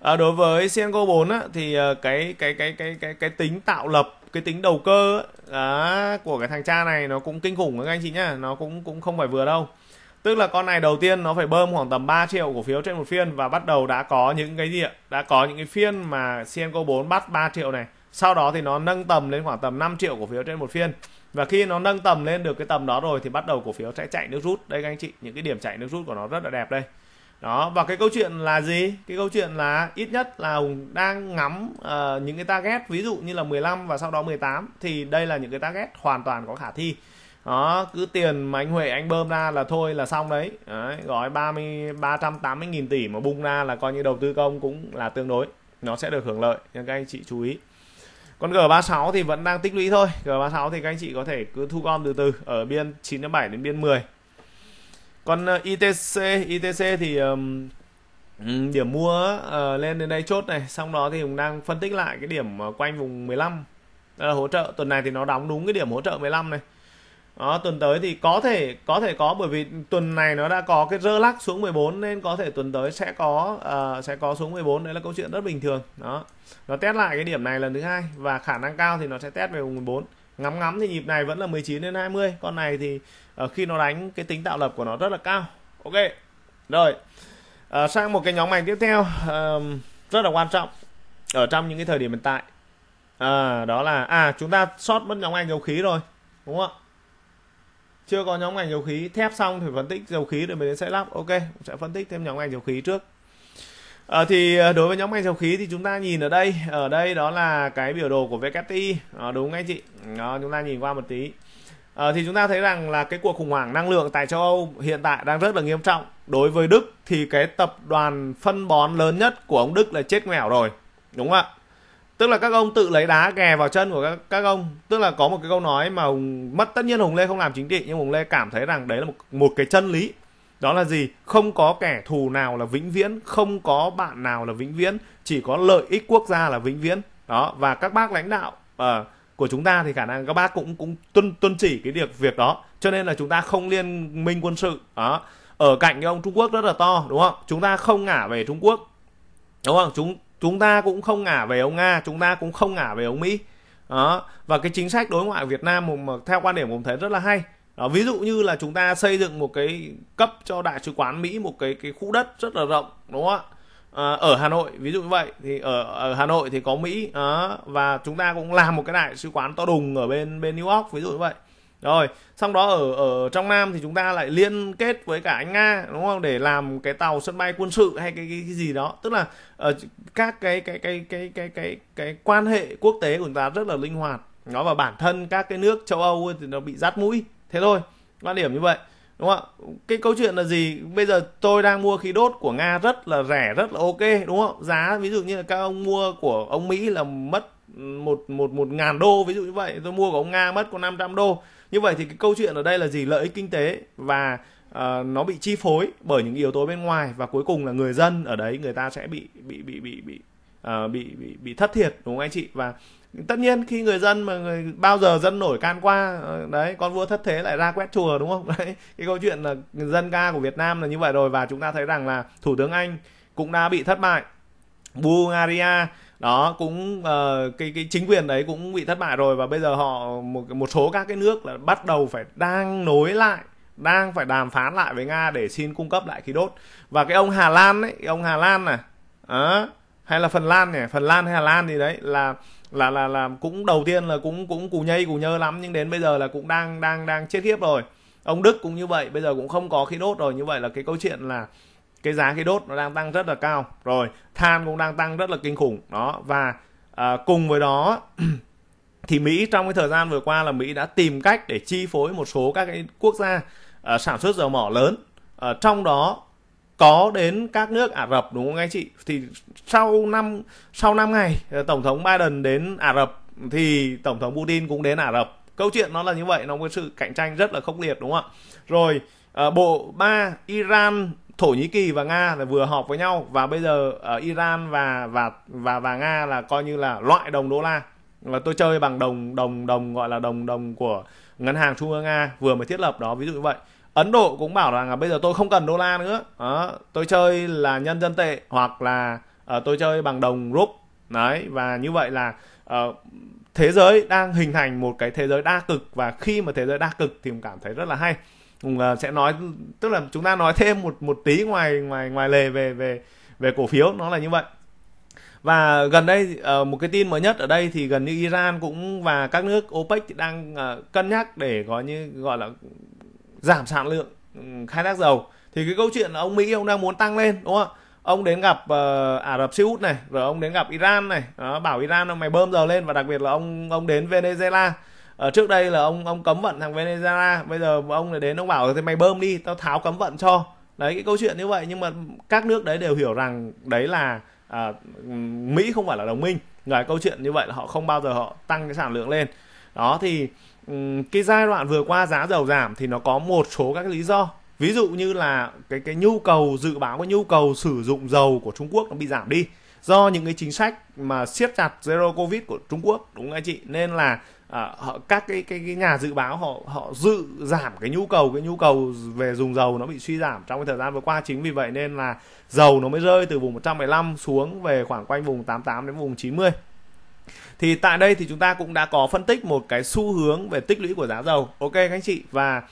À, đối với CNCO4 á, thì cái cái cái cái cái cái tính tạo lập cái tính đầu cơ đó, của cái thằng cha này nó cũng kinh khủng các anh chị nhá nó cũng cũng không phải vừa đâu tức là con này đầu tiên nó phải bơm khoảng tầm 3 triệu cổ phiếu trên một phiên và bắt đầu đã có những cái gì ạ đã có những cái phiên mà CNCO 4 bắt 3 triệu này sau đó thì nó nâng tầm lên khoảng tầm 5 triệu cổ phiếu trên một phiên và khi nó nâng tầm lên được cái tầm đó rồi thì bắt đầu cổ phiếu sẽ chạy nước rút đây các anh chị những cái điểm chạy nước rút của nó rất là đẹp đây đó và cái câu chuyện là gì cái câu chuyện là ít nhất là hùng đang ngắm uh, những cái target ví dụ như là 15 và sau đó 18 thì đây là những cái target hoàn toàn có khả thi đó cứ tiền mà anh Huệ anh bơm ra là thôi là xong đấy, đấy gói 30 380 nghìn tỷ mà bung ra là coi như đầu tư công cũng là tương đối nó sẽ được hưởng lợi nên các anh chị chú ý còn G36 thì vẫn đang tích lũy thôi G36 thì các anh chị có thể cứ thu gom từ từ ở biên 9.7 đến biên 10 còn uh, ờ, itc itc thì um, điểm mua uh, lên đến đây chốt này xong đó thì cũng đang phân tích lại cái điểm ờ, quanh vùng 15 đó là hỗ trợ tuần này thì nó đóng đúng cái điểm hỗ trợ 15 này đó, tuần tới thì có thể có thể có bởi vì tuần này nó đã có cái rơ lắc xuống 14 nên có thể tuần tới sẽ có uh, sẽ có xuống 14 đấy là câu chuyện rất bình thường đó nó test lại cái điểm này lần thứ hai và khả năng cao thì nó sẽ test về vùng 14 ngắm ngắm thì nhịp này vẫn là 19 đến 20 con này thì Ờ, khi nó đánh cái tính tạo lập của nó rất là cao ok rồi à, sang một cái nhóm ngành tiếp theo à, rất là quan trọng ở trong những cái thời điểm hiện tại à, đó là à chúng ta sót mất nhóm ngành dầu khí rồi đúng không chưa có nhóm ngành dầu khí thép xong thì phân tích dầu khí rồi mình sẽ lắp ok sẽ phân tích thêm nhóm ngành dầu khí trước à, thì đối với nhóm ngành dầu khí thì chúng ta nhìn ở đây ở đây đó là cái biểu đồ của VKTI à, đúng không anh chị đó, chúng ta nhìn qua một tí À, thì chúng ta thấy rằng là cái cuộc khủng hoảng năng lượng tại châu Âu hiện tại đang rất là nghiêm trọng. Đối với Đức thì cái tập đoàn phân bón lớn nhất của ông Đức là chết mẻo rồi. Đúng không ạ? Tức là các ông tự lấy đá ghè vào chân của các, các ông. Tức là có một cái câu nói mà Hùng, mất tất nhiên Hùng Lê không làm chính trị nhưng Hùng Lê cảm thấy rằng đấy là một, một cái chân lý. Đó là gì? Không có kẻ thù nào là vĩnh viễn, không có bạn nào là vĩnh viễn, chỉ có lợi ích quốc gia là vĩnh viễn. Đó, và các bác lãnh đạo... Uh, của chúng ta thì khả năng các bác cũng cũng tuân tuân chỉ cái việc việc đó cho nên là chúng ta không liên minh quân sự đó ở cạnh cái ông Trung Quốc rất là to đúng không chúng ta không ngả về Trung Quốc đúng không chúng chúng ta cũng không ngả về ông Nga chúng ta cũng không ngả về ông Mỹ đó và cái chính sách đối ngoại Việt Nam mà theo quan điểm mình thấy rất là hay đó, ví dụ như là chúng ta xây dựng một cái cấp cho đại sứ quán Mỹ một cái cái khu đất rất là rộng đúng không ạ Ờ, ở Hà Nội ví dụ như vậy thì ở ở Hà Nội thì có Mỹ à, và chúng ta cũng làm một cái đại sứ quán to đùng ở bên bên New York ví dụ như vậy rồi xong đó ở ở trong Nam thì chúng ta lại liên kết với cả anh Nga đúng không để làm cái tàu sân bay quân sự hay cái cái, cái gì đó tức là ở ờ, các cái cái cái cái cái cái cái quan hệ quốc tế của chúng ta rất là linh hoạt nó và bản thân các cái nước châu Âu thì nó bị rát mũi thế thôi quan điểm như vậy đúng không ạ cái câu chuyện là gì bây giờ tôi đang mua khí đốt của nga rất là rẻ rất là ok đúng không giá ví dụ như là các ông mua của ông mỹ là mất một một một ngàn đô ví dụ như vậy tôi mua của ông nga mất có 500 đô như vậy thì cái câu chuyện ở đây là gì lợi ích kinh tế và uh, nó bị chi phối bởi những yếu tố bên ngoài và cuối cùng là người dân ở đấy người ta sẽ bị bị bị bị bị Ờ, bị bị bị thất thiệt đúng không anh chị và tất nhiên khi người dân mà người bao giờ dân nổi can qua ờ, đấy con vua thất thế lại ra quét chùa đúng không đấy cái câu chuyện là dân ca của Việt Nam là như vậy rồi và chúng ta thấy rằng là thủ tướng Anh cũng đã bị thất bại Bulgaria đó cũng uh, cái cái chính quyền đấy cũng bị thất bại rồi và bây giờ họ một một số các cái nước là bắt đầu phải đang nối lại đang phải đàm phán lại với nga để xin cung cấp lại khí đốt và cái ông hà lan ấy ông hà lan này à, hay là Phần Lan này Phần Lan hay Hà Lan gì đấy là là là là cũng đầu tiên là cũng cũng cù nhây cù nhơ lắm nhưng đến bây giờ là cũng đang đang đang chết khiếp rồi ông Đức cũng như vậy bây giờ cũng không có khí đốt rồi như vậy là cái câu chuyện là cái giá khí đốt nó đang tăng rất là cao rồi than cũng đang tăng rất là kinh khủng đó và à, cùng với đó thì Mỹ trong cái thời gian vừa qua là Mỹ đã tìm cách để chi phối một số các cái quốc gia à, sản xuất dầu mỏ lớn à, trong đó có đến các nước Ả Rập đúng không anh chị? Thì sau năm sau năm ngày ờ, tổng thống Biden đến Ả Rập thì tổng thống Putin cũng đến Ả Rập. Câu chuyện nó là như vậy, nó có sự cạnh tranh rất là khốc liệt đúng không ạ? Rồi ờ, bộ ba Iran Thổ Nhĩ Kỳ và Nga là vừa họp với nhau và bây giờ ở ờ, Iran và và và và Nga là coi như là loại đồng đô la là tôi chơi bằng đồng đồng đồng gọi là đồng đồng của ngân hàng trung ương Nga vừa mới thiết lập đó ví dụ như vậy Ấn Độ cũng bảo rằng là bây giờ tôi không cần đô la nữa đó, tôi chơi là nhân dân tệ hoặc là uh, tôi chơi bằng đồng rúp đấy và như vậy là uh, thế giới đang hình thành một cái thế giới đa cực và khi mà thế giới đa cực thì mình cảm thấy rất là hay mình, uh, ờ, sẽ nói tức là chúng ta nói thêm một một tí ngoài ngoài ngoài lề về về về cổ phiếu nó là như vậy và gần đây một cái tin mới nhất ở đây thì gần như Iran cũng và các nước OPEC đang cân nhắc để có như gọi là giảm sản lượng ừ, khai thác dầu thì cái câu chuyện là ông Mỹ ông đang muốn tăng lên đúng không ông đến gặp uh, Ả Rập Xê Út này rồi ông đến gặp Iran này đó, bảo Iran là mày bơm dầu lên và đặc biệt là ông ông đến Venezuela ở ờ, trước đây là ông ông cấm vận thằng Venezuela bây giờ ông lại đến ông bảo thì mày bơm đi tao tháo cấm vận cho đấy cái câu chuyện như vậy nhưng mà các nước đấy đều hiểu rằng đấy là à, Mỹ không phải là đồng minh rồi câu chuyện như vậy là họ không bao giờ họ tăng cái sản lượng lên đó thì Ừ, cái giai đoạn vừa qua giá dầu giảm thì nó có một số các lý do ví dụ như là cái cái nhu cầu dự báo cái nhu cầu sử dụng dầu của Trung Quốc nó bị giảm đi do những cái chính sách mà siết chặt zero covid của Trung Quốc đúng không anh chị nên là à, họ các cái, cái cái nhà dự báo họ họ dự giảm cái nhu cầu cái nhu cầu về dùng dầu nó bị suy giảm trong cái thời gian vừa qua chính vì vậy nên là dầu nó mới rơi từ vùng 115 xuống về khoảng quanh vùng 88 đến vùng 90 thì tại đây thì chúng ta cũng đã có phân tích một cái xu hướng về tích lũy của giá dầu ok các anh chị và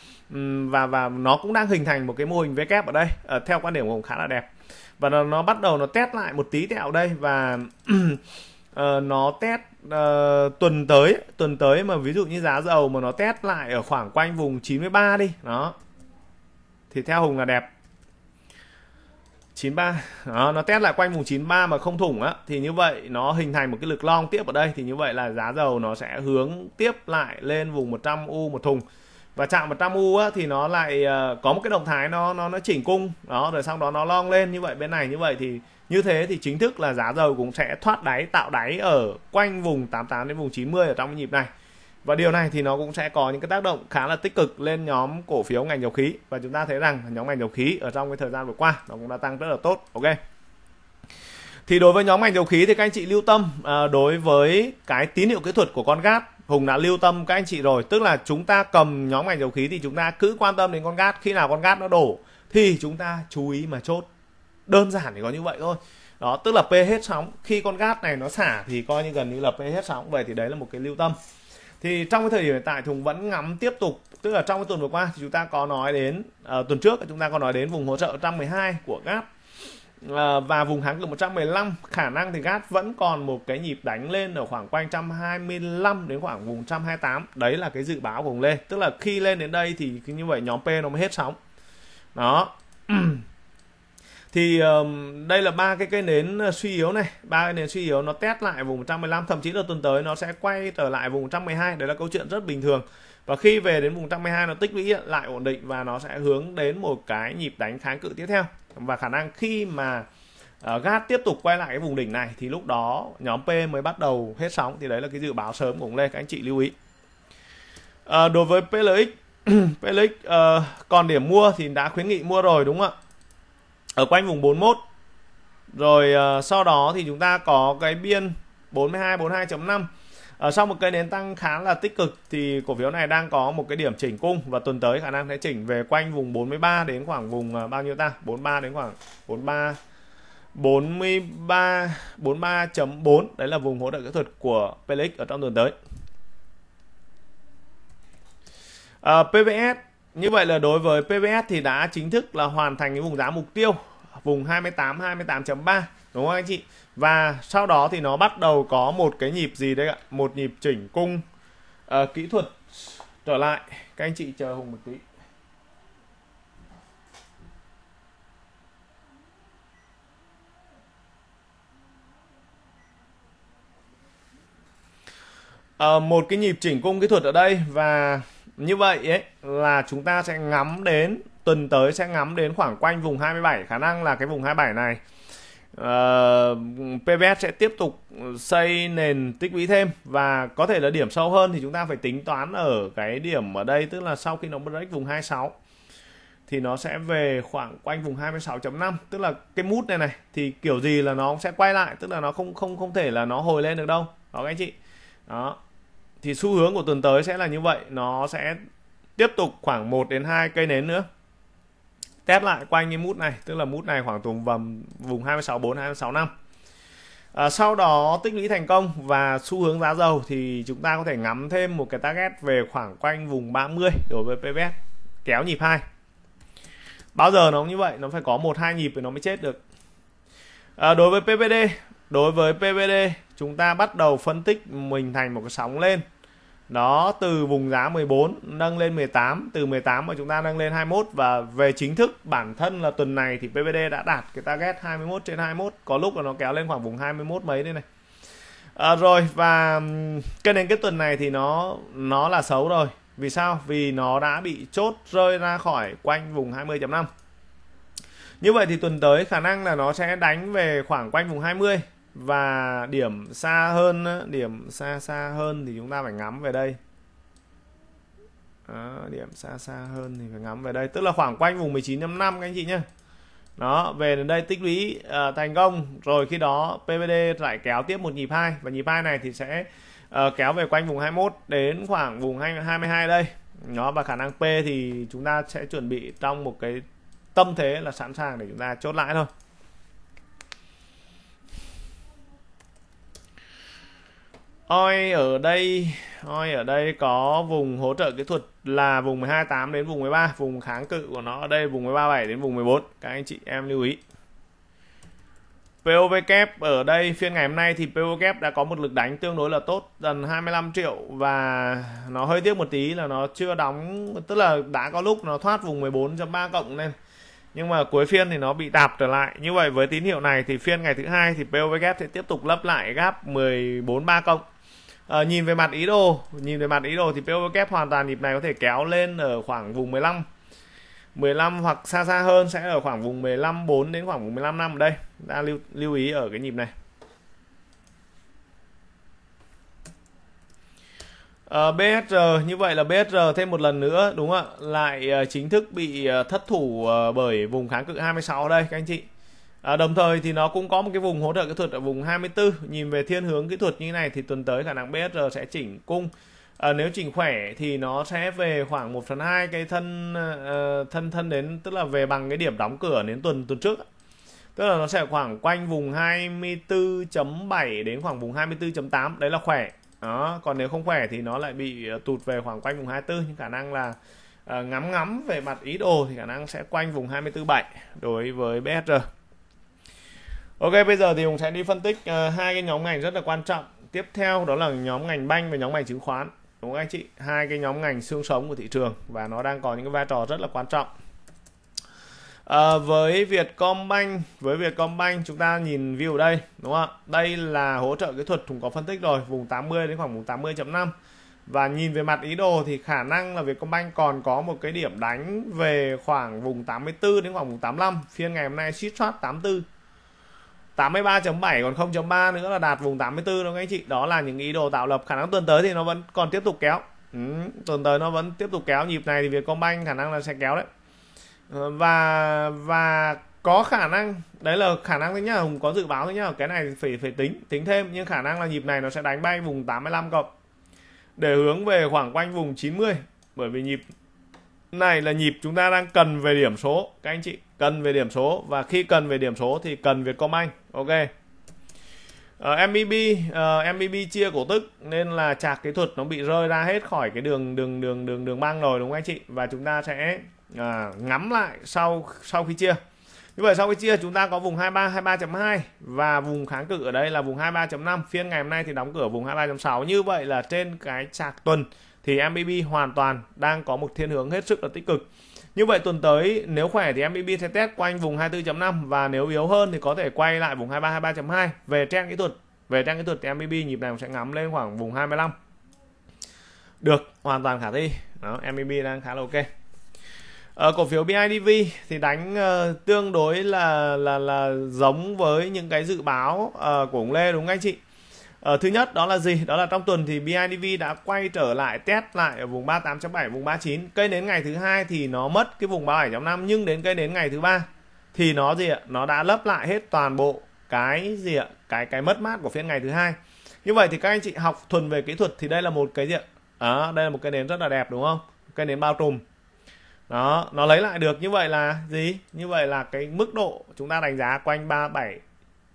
và và nó cũng đang hình thành một cái mô hình V kép ở đây ở ờ, theo quan điểm của ông khá là đẹp và nó, nó bắt đầu nó test lại một tí tẹo đây và Uh, nó test uh, tuần tới tuần tới mà ví dụ như giá dầu mà nó test lại ở khoảng quanh vùng 93 đi đó thì theo Hùng là đẹp 93 đó, nó test lại quanh vùng 93 mà không thủng á thì như vậy nó hình thành một cái lực long tiếp ở đây thì như vậy là giá dầu nó sẽ hướng tiếp lại lên vùng 100 u một thùng và chạm 100 u á, thì nó lại uh, có một cái động thái nó nó nó chỉnh cung đó rồi sau đó nó long lên như vậy bên này như vậy thì như thế thì chính thức là giá dầu cũng sẽ thoát đáy tạo đáy ở quanh vùng 88 đến vùng 90 ở trong cái nhịp này và điều này thì nó cũng sẽ có những cái tác động khá là tích cực lên nhóm cổ phiếu ngành dầu khí và chúng ta thấy rằng nhóm ngành dầu khí ở trong cái thời gian vừa qua nó cũng đã tăng rất là tốt ok thì đối với nhóm ngành dầu khí thì các anh chị lưu tâm à, đối với cái tín hiệu kỹ thuật của con gas hùng đã lưu tâm các anh chị rồi tức là chúng ta cầm nhóm ngành dầu khí thì chúng ta cứ quan tâm đến con gas khi nào con gas nó đổ thì chúng ta chú ý mà chốt đơn giản thì có như vậy thôi đó tức là p hết sóng khi con gas này nó xả thì coi như gần như là p hết sóng vậy thì đấy là một cái lưu tâm thì trong cái thời điểm hiện tại Thùng vẫn ngắm tiếp tục tức là trong cái tuần vừa qua thì chúng ta có nói đến uh, tuần trước chúng ta có nói đến vùng hỗ trợ 112 của GAP uh, và vùng kháng cự 115 khả năng thì GAP vẫn còn một cái nhịp đánh lên ở khoảng quanh 125 đến khoảng vùng 128 đấy là cái dự báo của hùng Lê tức là khi lên đến đây thì như vậy nhóm P nó mới hết sóng đó thì um, đây là ba cái cây nến ờ, suy yếu này ba cái nến suy yếu nó test lại vùng 115 thậm chí là tuần tới nó sẽ quay trở lại vùng 112 đấy là câu chuyện rất bình thường và khi về đến vùng 112 nó tích lũy lại ổn định và nó sẽ hướng đến một cái nhịp đánh kháng cự tiếp theo và khả năng khi mà uh, ờ, gas tiếp tục quay lại cái vùng đỉnh này thì lúc đó nhóm P mới bắt đầu hết sóng thì đấy là cái dự báo sớm của ông Lê các anh chị lưu ý uh, đối với PLX PLX uh, còn điểm mua thì đã khuyến nghị mua rồi đúng không ạ ở quanh vùng 41 rồi uh, sau đó thì chúng ta có cái biên 42 42.5 ở sau một cây nến tăng khá là tích cực thì cổ phiếu này đang có một cái điểm chỉnh cung và tuần tới khả năng sẽ chỉnh về quanh vùng 43 đến khoảng vùng ờ, bao nhiêu ta 43 đến khoảng 43 43 43.4 đấy là vùng hỗ trợ kỹ thuật của PLX ở trong tuần tới uh, ờ, PVS như vậy là đối với PVS thì đã chính thức là hoàn thành cái vùng giá mục tiêu vùng 28 28.3 đúng không anh chị và sau đó thì nó bắt đầu có một cái nhịp gì đấy ạ một nhịp chỉnh cung à, kỹ thuật trở lại các anh chị chờ hùng một tí à, một cái nhịp chỉnh cung kỹ thuật ở đây và như vậy ấy là chúng ta sẽ ngắm đến tuần tới sẽ ngắm đến khoảng quanh vùng 27 khả năng là cái vùng 27 này uh, ờ, PVS sẽ tiếp tục xây nền tích lũy thêm và có thể là điểm sâu hơn thì chúng ta phải tính toán ở cái điểm ở đây tức là sau khi nó break vùng 26 thì nó sẽ về khoảng quanh vùng 26.5 tức là cái mút này này thì kiểu gì là nó sẽ quay lại tức là nó không không không thể là nó hồi lên được đâu đó các anh chị đó thì xu hướng của tuần tới sẽ là như vậy nó sẽ tiếp tục khoảng 1 đến 2 cây nến nữa test lại quanh cái mút này tức là mút này khoảng tùng vầm vùng 264 265 à, sau đó tích lũy thành công và xu hướng giá dầu thì chúng ta có thể ngắm thêm một cái target về khoảng quanh vùng 30 đối với PVS kéo nhịp hai bao giờ nó cũng như vậy nó phải có một hai nhịp thì nó mới chết được à, đối với PVD đối với PVD chúng ta bắt đầu phân tích mình thành một cái sóng lên đó từ vùng giá 14 nâng lên 18 từ 18 mà chúng ta nâng lên 21 và về chính thức bản thân là tuần này thì PVD đã đạt cái target 21 trên 21 có lúc là nó kéo lên khoảng vùng 21 mấy đây này à, rồi và cái nền kết tuần này thì nó nó là xấu rồi vì sao vì nó đã bị chốt rơi ra khỏi quanh vùng 20.5 như vậy thì tuần tới khả năng là nó sẽ đánh về khoảng quanh vùng 20 và điểm xa hơn điểm xa xa hơn thì chúng ta phải ngắm về đây đó, điểm xa xa hơn thì phải ngắm về đây tức là khoảng quanh vùng 19.5 các anh chị nhé đó về đến đây tích lũy uh, thành công rồi khi đó PVD lại kéo tiếp một nhịp hai và nhịp hai này thì sẽ uh, kéo về quanh vùng 21 đến khoảng vùng 22 đây nó và khả năng P thì chúng ta sẽ chuẩn bị trong một cái tâm thế là sẵn sàng để chúng ta chốt lãi thôi Oi ở đây, Oi ở đây có vùng hỗ trợ kỹ thuật là vùng 128 đến vùng 13, vùng kháng cự của nó ở đây vùng 137 đến vùng 14. Các anh chị em lưu ý. POV kép ở đây phiên ngày hôm nay thì POV kép đã có một lực đánh tương đối là tốt gần 25 triệu và nó hơi tiếc một tí là nó chưa đóng tức là đã có lúc nó thoát vùng 14.3 cộng lên nhưng mà cuối phiên thì nó bị đạp trở lại như vậy với tín hiệu này thì phiên ngày thứ hai thì POV kép sẽ tiếp tục lấp lại gap 14.3 cộng à, nhìn về mặt ý đồ nhìn về mặt ý đồ thì POV kép e hoàn toàn nhịp này có thể kéo lên ở khoảng vùng 15 15 hoặc xa xa hơn sẽ ở khoảng vùng 15 4 đến khoảng vùng 15 năm ở đây ta lưu lưu ý ở cái nhịp này Uh, ờ, BSR như vậy là BSR thêm một lần nữa đúng không ạ lại ờ, chính thức bị thất thủ bởi vùng kháng cự 26 đây các anh chị À, đồng thời thì nó cũng có một cái vùng hỗ trợ kỹ thuật ở vùng 24 nhìn về thiên hướng kỹ thuật như thế này thì tuần tới khả năng BSR sẽ chỉnh cung à, nếu chỉnh khỏe thì nó sẽ về khoảng 1 phần 2 cái thân uh, thân thân đến tức là về bằng cái điểm đóng cửa đến tuần tuần trước tức là nó sẽ khoảng quanh vùng 24.7 đến khoảng vùng 24.8 đấy là khỏe đó còn nếu không khỏe thì nó lại bị ờ, tụt về khoảng quanh vùng 24 nhưng khả năng là uh, ngắm ngắm về mặt ý đồ thì khả năng sẽ quanh vùng 24.7 đối với BSR Ok bây giờ thì Hùng sẽ đi phân tích uh, hai cái nhóm ngành rất là quan trọng. Tiếp theo đó là nhóm ngành banh và nhóm ngành chứng khoán. Đúng không anh chị? Hai cái nhóm ngành xương sống của thị trường và nó đang có những cái vai trò rất là quan trọng. À, uh, với Vietcombank, với Vietcombank chúng ta nhìn view ở đây, đúng không ạ? Đây là hỗ trợ kỹ thuật chúng có phân tích rồi, vùng 80 đến khoảng vùng 80.5. Và nhìn về mặt ý đồ thì khả năng là Vietcombank còn có một cái điểm đánh về khoảng vùng 84 đến khoảng vùng 85. Phiên ngày hôm nay suýt soát 84 83.7 còn 0.3 nữa là đạt vùng 84 đúng không anh chị đó là những ý đồ tạo lập khả năng tuần tới thì nó vẫn còn tiếp tục kéo ừ, tuần tới nó vẫn tiếp tục kéo nhịp này thì Vietcombank khả năng là sẽ kéo đấy ờ, và và có khả năng đấy là khả năng thứ nhá hùng có dự báo thứ nhá cái này phải phải tính tính thêm nhưng khả năng là nhịp này nó sẽ đánh bay vùng 85 cộng để hướng về khoảng quanh vùng 90 bởi vì nhịp này là nhịp chúng ta đang cần về điểm số các anh chị cần về điểm số và khi cần về điểm số thì cần Vietcombank ok uh, ờ, MBB e uh, ờ, MBB e chia cổ tức nên là chạc kỹ thuật nó bị rơi ra hết khỏi cái đường đường đường đường đường băng rồi đúng không anh chị và chúng ta sẽ uh, ngắm lại sau sau khi chia như vậy sau khi chia chúng ta có vùng 23 23.2 và vùng kháng cự ở đây là vùng 23.5 phiên ngày hôm nay thì đóng cửa vùng 23.6 như vậy là trên cái chạc tuần thì MBB e hoàn toàn đang có một thiên hướng hết sức là tích cực như vậy tuần tới nếu khỏe thì MBB sẽ test quanh vùng 24.5 và nếu yếu hơn thì có thể quay lại vùng 23 23.2 về trang kỹ thuật. Về trang kỹ thuật thì MBB nhịp này sẽ ngắm lên khoảng vùng 25. Được, hoàn toàn khả thi. Đó, MBB đang khá là ok. Ờ, cổ phiếu BIDV thì đánh uh, tương đối là là là giống với những cái dự báo uh, của ông Lê đúng không anh chị? Ờ, thứ nhất đó là gì? Đó là trong tuần thì BIDV đã quay trở lại test lại ở vùng 38.7, vùng 39. Cây đến ngày thứ hai thì nó mất cái vùng 37.5 nhưng đến cây đến ngày thứ ba thì nó gì ạ? Nó đã lấp lại hết toàn bộ cái gì ạ? Cái cái mất mát của phiên ngày thứ hai. Như vậy thì các anh chị học thuần về kỹ thuật thì đây là một cái gì ạ? À, đây là một cây nến rất là đẹp đúng không? Cây nến bao trùm. Đó, nó lấy lại được như vậy là gì? Như vậy là cái mức độ chúng ta đánh giá quanh 37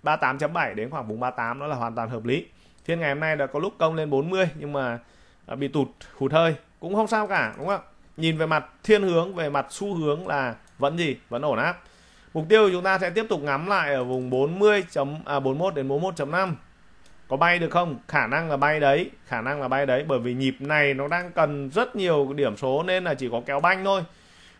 38.7 đến khoảng vùng 38 nó là hoàn toàn hợp lý phiên ngày hôm nay đã có lúc công lên 40 nhưng mà à, bị tụt hụt hơi cũng không sao cả đúng không nhìn về mặt thiên hướng về mặt xu hướng là vẫn gì vẫn ổn áp mục tiêu của chúng ta sẽ tiếp tục ngắm lại ở vùng 40 chấm à, 41 đến 41.5 có bay được không khả năng là bay đấy khả năng là bay đấy bởi vì nhịp này nó đang cần rất nhiều điểm số nên là chỉ có kéo banh thôi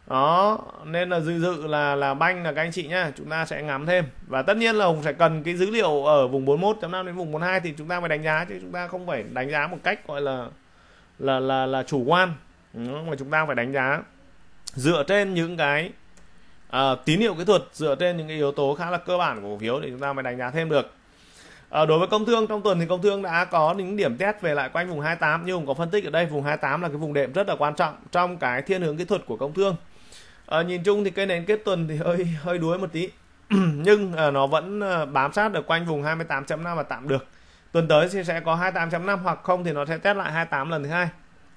đó nên là dự dự là là banh là các anh chị nhá chúng ta sẽ ngắm thêm và tất nhiên là hùng sẽ cần cái dữ liệu ở vùng 41.5 đến vùng 42 thì chúng ta phải đánh giá chứ chúng ta không phải đánh giá một cách gọi là là là là chủ quan mà chúng ta phải đánh giá dựa trên những cái à, tín hiệu kỹ thuật dựa trên những cái yếu tố khá là cơ bản của cổ phiếu để chúng ta mới đánh giá thêm được à, đối với công thương trong tuần thì công thương đã có những điểm test về lại quanh vùng 28 nhưng cũng có phân tích ở đây vùng 28 là cái vùng đệm rất là quan trọng trong cái thiên hướng kỹ thuật của công thương à, nhìn chung thì cây nền kết tuần thì hơi hơi đuối một tí nhưng à, nó vẫn ờ, bám sát được quanh vùng 28.5 và tạm được tuần tới thì sẽ có 28.5 hoặc không thì nó sẽ test lại 28 lần thứ hai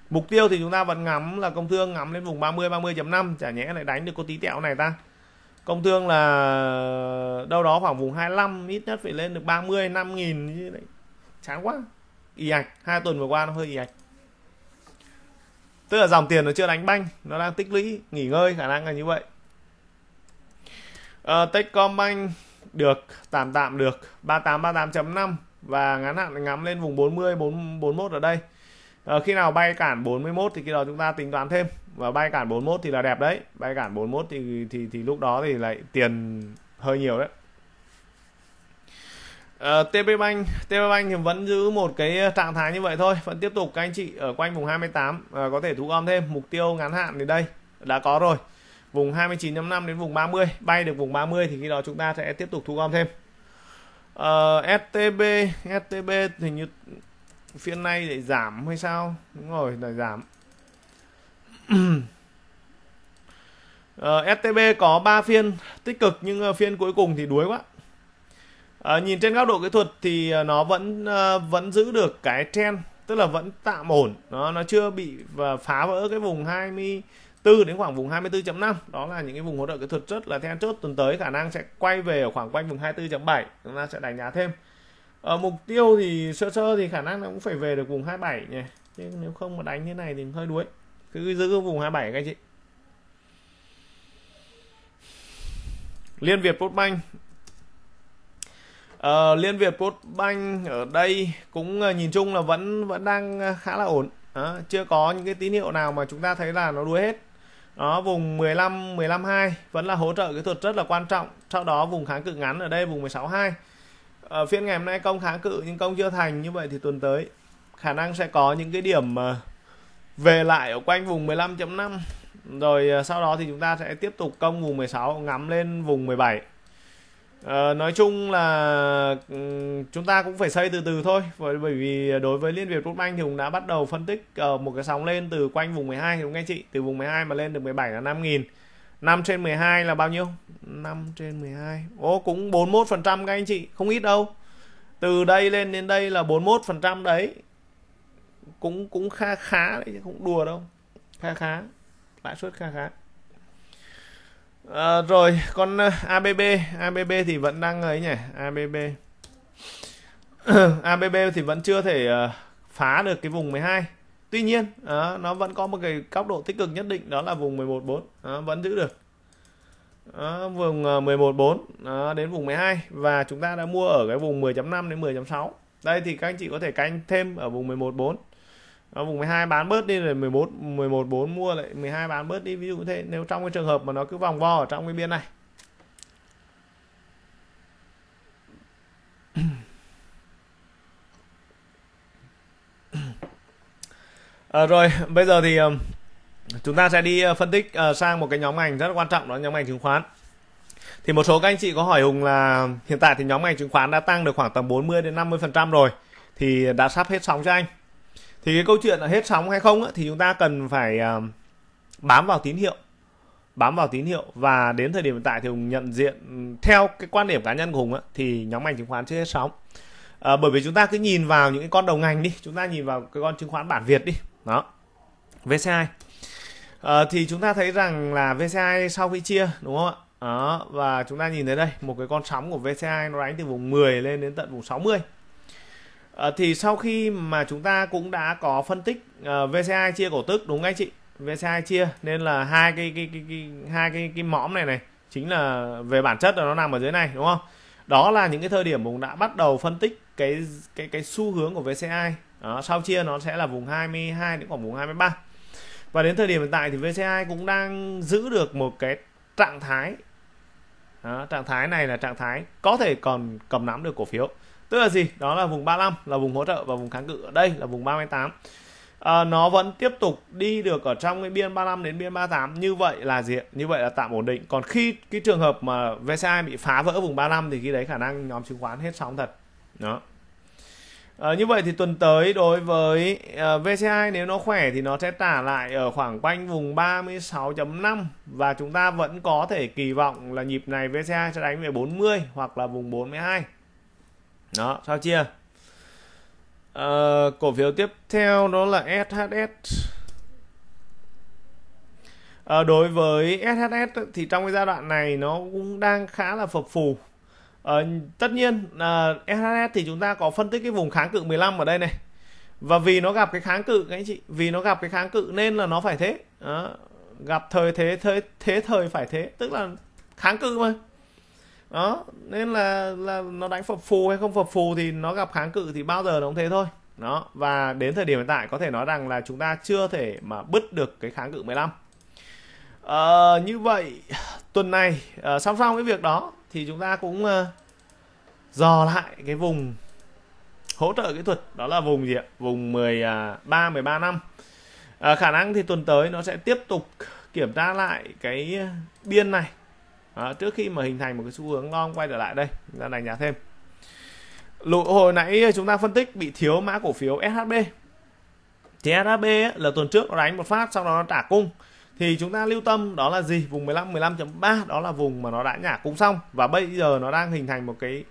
mục tiêu thì chúng ta vẫn ngắm là công thương ngắm lên vùng 30 30.5 chả nhẽ lại đánh được cô tí tẹo này ta công thương là đâu đó khoảng vùng 25 ít nhất phải lên được 30 5 nghìn chán quá y ạch hai tuần vừa qua nó hơi y ạch tức là dòng tiền nó chưa đánh banh nó đang tích lũy nghỉ ngơi khả năng là như vậy uh, Techcombank được tạm tạm được 3838.5 và ngắn hạn ngắm lên vùng 40 41 ở đây uh, khi nào bay cản 41 thì khi đó chúng ta tính toán thêm và bay cản 41 thì là đẹp đấy bay cản 41 thì thì thì lúc đó thì lại tiền hơi nhiều đấy Ờ, TP Bank, TP Bank thì vẫn giữ một cái ờ, trạng thái như vậy thôi vẫn tiếp tục các anh chị ở quanh vùng 28 uh, ờ, có thể thu gom thêm mục tiêu ngắn hạn thì đây đã có rồi vùng 29.5 đến vùng 30 bay được vùng 30 thì khi đó chúng ta sẽ tiếp tục thu gom thêm uh, STB STB thì như phiên nay để giảm hay sao đúng rồi để giảm uh, STB có 3 phiên tích cực nhưng phiên cuối cùng thì đuối quá à, nhìn trên góc độ kỹ thuật thì ờ, nó vẫn ờ, vẫn giữ được cái trend tức là vẫn tạm ổn nó nó chưa bị và phá vỡ cái vùng 24 đến khoảng vùng 24.5 đó là những cái vùng hỗ trợ kỹ thuật rất là then chốt tuần tới khả năng sẽ quay về ở khoảng quanh vùng 24.7 chúng ta sẽ đánh giá thêm ở mục tiêu thì sơ sơ thì khả năng nó cũng phải về được vùng 27 nhỉ chứ nếu không mà đánh thế này thì hơi đuối cứ giữ vùng 27 các anh chị Liên Việt Postbank Ờ, liên việt postbank ở đây cũng ờ, nhìn chung là vẫn vẫn đang ờ, khá là ổn à, chưa có những cái tín hiệu nào mà chúng ta thấy là nó đuối hết đó vùng 15 15 2 vẫn là hỗ trợ kỹ thuật rất là quan trọng sau đó vùng kháng cự ngắn ở đây vùng 16 2 ở phiên ngày hôm nay công kháng cự nhưng công chưa thành như vậy thì tuần tới khả năng sẽ có những cái điểm về lại ở quanh vùng 15.5 rồi sau đó thì chúng ta sẽ tiếp tục công vùng 16 ngắm lên vùng 17 Ờ, nói chung là ừ, chúng ta cũng phải xây từ từ thôi bởi vì đối với Liên Việt Quốc Anh thì cũng đã bắt đầu phân tích uh, một cái sóng lên từ quanh vùng 12 đúng không anh chị từ vùng 12 mà lên được 17 là 5.000 5 trên 12 là bao nhiêu 5 trên 12 Ô cũng 41 phần trăm các anh chị không ít đâu từ đây lên đến đây là 41 phần trăm đấy cũng cũng kha khá đấy cũng đùa đâu kha khá lãi suất khá khá à, rồi con ờ, ABB ABB thì vẫn đang ấy nhỉ ABB ABB thì vẫn chưa thể uh, phá được cái vùng 12 tuy nhiên à, nó vẫn có một cái góc độ tích cực nhất định đó là vùng 114 à, vẫn giữ được à, vùng 114 à, đến vùng 12 và chúng ta đã mua ở cái vùng 10.5 đến 10.6 đây thì các anh chị có thể canh thêm ở vùng 114 nó vùng 12 bán bớt đi rồi 11 11 4 mua lại 12 bán bớt đi ví dụ thế nếu trong cái trường hợp mà nó cứ vòng vo ở trong cái biên này à, rồi bây giờ thì um, chúng ta sẽ đi uh, phân tích uh, sang một cái nhóm ngành rất quan trọng đó là nhóm ngành chứng khoán thì một số các anh chị có hỏi Hùng là hiện tại thì nhóm ngành chứng khoán đã tăng được khoảng tầm 40 đến 50 phần trăm rồi thì đã sắp hết sóng cho anh thì cái câu chuyện là hết sóng hay không thì chúng ta cần phải à, bám vào tín hiệu bám vào tín hiệu và đến thời điểm hiện tại thì hùng nhận diện theo cái quan điểm cá nhân của hùng thì nhóm ngành chứng khoán chưa hết sóng à, bởi vì chúng ta cứ nhìn vào những cái con đầu ngành đi chúng ta nhìn vào cái con chứng khoán bản việt đi đó vci à, thì chúng ta thấy rằng là vci sau khi chia đúng không ạ đó và chúng ta nhìn thấy đây một cái con sóng của vci nó đánh từ vùng 10 lên đến tận vùng 60 Ờ, thì sau khi mà chúng ta cũng đã có phân tích uh, ờ, VCI chia cổ tức đúng không anh chị? VCI chia nên là hai cái cái cái, cái hai cái cái mõm này này chính là về bản chất là nó nằm ở dưới này đúng không? Đó là những cái thời điểm vùng đã bắt đầu phân tích cái cái cái xu hướng của VCI. Đó, sau chia nó sẽ là vùng 22 đến khoảng vùng 23. Và đến thời điểm hiện tại thì VCI cũng đang giữ được một cái trạng thái đó, trạng thái này là trạng thái có thể còn cầm nắm được cổ phiếu tức là gì đó là vùng 35 là vùng hỗ trợ và vùng kháng cự ở đây là vùng 38 à, nó vẫn tiếp tục đi được ở trong cái biên 35 đến biên 38 như vậy là gì như vậy là tạm ổn định còn khi cái trường hợp mà VCI bị phá vỡ vùng 35 thì khi đấy khả năng nhóm chứng khoán hết sóng thật đó À, như vậy thì tuần tới đối với uh, à, VCI nếu nó khỏe thì nó sẽ trả lại ở khoảng quanh vùng 36.5 và chúng ta vẫn có thể kỳ vọng là nhịp này VCI sẽ đánh về 40 hoặc là vùng 42 đó sao chia Uh, cổ phiếu tiếp theo đó là SHS. Uh, ờ, đối với SHS thì trong cái giai đoạn này nó cũng đang khá là phập phù. Uh, tất nhiên uh, SHS thì chúng ta có phân tích cái vùng kháng cự 15 ở đây này. Và vì nó gặp cái kháng cự các anh chị, vì nó gặp cái kháng cự nên là nó phải thế. Đó. gặp thời thế thế thế thời phải thế, tức là kháng cự mà đó nên là là nó đánh phập phù hay không phập phù thì nó gặp kháng cự thì bao giờ nó cũng thế thôi đó và đến thời điểm hiện tại có thể nói rằng là chúng ta chưa thể mà bứt được cái kháng cự 15 à, ờ, như vậy tuần này à, song song với việc đó thì chúng ta cũng à, dò lại cái vùng hỗ trợ kỹ thuật đó là vùng gì ạ vùng 13 13 à, năm à, khả năng thì tuần tới nó sẽ tiếp tục kiểm tra lại cái biên này à, trước khi mà hình thành một cái xu hướng long quay trở lại đây ra này đánh thêm lụ hồi nãy chúng ta phân tích bị thiếu mã cổ phiếu SHB thì SHB ấy, là tuần trước nó đánh một phát sau đó nó trả cung thì chúng ta lưu tâm đó là gì vùng 15 15.3 đó là vùng mà nó đã nhả cung xong và bây giờ nó đang hình thành một cái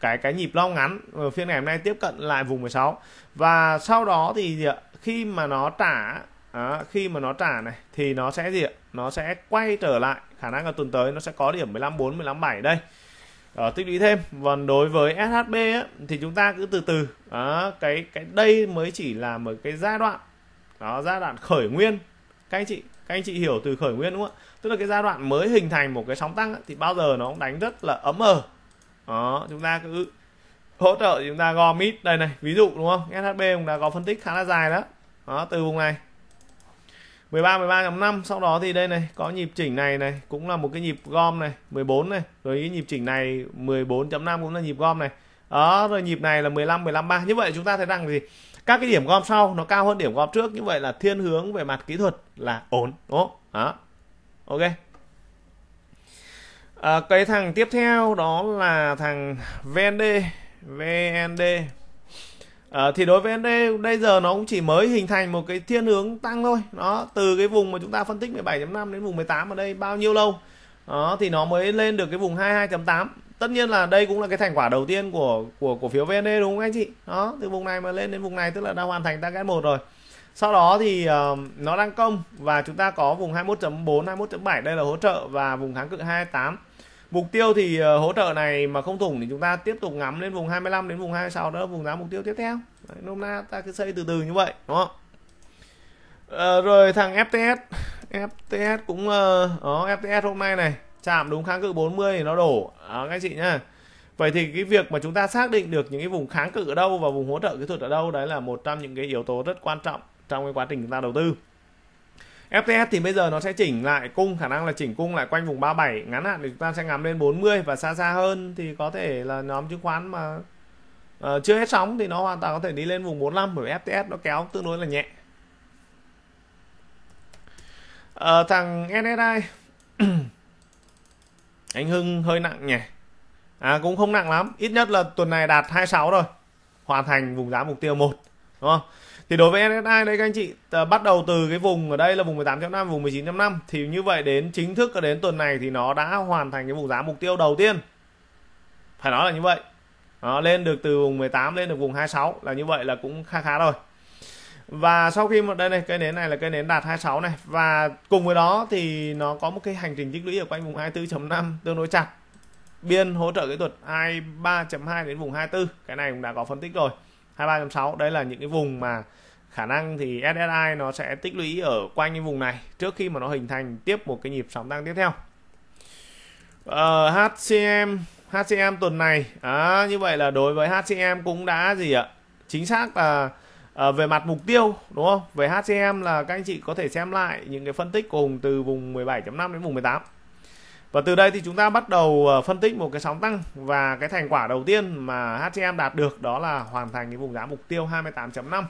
cái cái nhịp long ngắn ờ, phiên ngày hôm nay tiếp cận lại vùng 16 và sau đó thì khi mà nó trả đó, khi mà nó trả này thì nó sẽ gì ạ nó sẽ quay trở lại khả năng là tuần tới nó sẽ có điểm 154 157 đây đó, ờ, tích lũy thêm còn đối với SHB á, thì chúng ta cứ từ từ đó, cái cái đây mới chỉ là một cái giai đoạn đó giai đoạn khởi nguyên các anh chị các anh chị hiểu từ khởi nguyên đúng không ạ tức là cái giai đoạn mới hình thành một cái sóng tăng á, thì bao giờ nó cũng đánh rất là ấm ờ đó chúng ta cứ hỗ trợ chúng ta gom ít đây này ví dụ đúng không SHB cũng đã có phân tích khá là dài đó, đó từ vùng này 13 13.5 sau đó thì đây này có nhịp chỉnh này này cũng là một cái nhịp gom này 14 này rồi cái nhịp chỉnh này 14.5 cũng là nhịp gom này đó rồi nhịp này là 15 15 3 như vậy chúng ta thấy rằng gì các cái điểm gom sau nó cao hơn điểm gom trước như vậy là thiên hướng về mặt kỹ thuật là ổn đúng đó ok à, cái thằng tiếp theo đó là thằng VND VND À, thì đối với đây, đây giờ nó cũng chỉ mới hình thành một cái thiên hướng tăng thôi nó từ cái vùng mà chúng ta phân tích 17.5 đến vùng 18 ở đây bao nhiêu lâu đó thì nó mới lên được cái vùng 22.8 tất nhiên là đây cũng là cái thành quả đầu tiên của của cổ phiếu VND đúng không anh chị đó từ vùng này mà lên đến vùng này tức là đã hoàn thành target một rồi sau đó thì uh, nó đang công và chúng ta có vùng 21.4 21.7 đây là hỗ trợ và vùng kháng cự 28 mục tiêu thì ờ, hỗ trợ này mà không thủng thì chúng ta tiếp tục ngắm lên vùng 25 đến vùng 26 đó là vùng giá mục tiêu tiếp theo Đấy, nôm na ta cứ xây từ từ như vậy đúng không à, rồi thằng FTS FTS cũng đó ờ, FTS hôm nay này chạm đúng kháng cự 40 thì nó đổ đó, các chị nhá Vậy thì cái việc mà chúng ta xác định được những cái vùng kháng cự ở đâu và vùng hỗ trợ kỹ thuật ở đâu đấy là một trong những cái yếu tố rất quan trọng trong cái quá trình chúng ta đầu tư. FTS thì bây giờ nó sẽ chỉnh lại cung khả năng là chỉnh cung lại quanh vùng 37 ngắn hạn thì chúng ta sẽ ngắm lên 40 và xa xa hơn thì có thể là nhóm chứng khoán mà uh, chưa hết sóng thì nó hoàn toàn có thể đi lên vùng 45 bởi FTS nó kéo tương đối là nhẹ uh, thằng NSI anh Hưng hơi nặng nhỉ à cũng không nặng lắm ít nhất là tuần này đạt 26 rồi hoàn thành vùng giá mục tiêu 1 đúng không thì đối với NSI đấy các anh chị ờ, bắt đầu từ cái vùng ở đây là vùng 18.5 vùng 19.5 thì như vậy đến chính thức đến tuần này thì nó đã hoàn thành cái vùng giá mục tiêu đầu tiên phải nói là như vậy đó, lên được từ vùng 18 lên được vùng 26 là như vậy là cũng khá khá rồi và sau khi một đây này cây nến này là cây nến đạt 26 này và cùng với đó thì nó có một cái hành trình tích lũy ở quanh vùng 24.5 tương đối chặt biên hỗ trợ kỹ thuật 23.2 đến vùng 24 cái này cũng đã có phân tích rồi 23.6 đây là những cái vùng mà khả năng thì SSI nó sẽ tích lũy ở quanh những vùng này trước khi mà nó hình thành tiếp một cái nhịp sóng tăng tiếp theo ờ, HCM HCM tuần này à, như vậy là đối với HCM cũng đã gì ạ chính xác là à, về mặt mục tiêu đúng không về HCM là các anh chị có thể xem lại những cái phân tích cùng từ vùng 17.5 đến vùng 18 và từ đây thì chúng ta bắt đầu ờ, phân tích một cái sóng tăng và cái thành quả đầu tiên mà HCM đạt được đó là hoàn thành cái vùng giá mục tiêu 28.5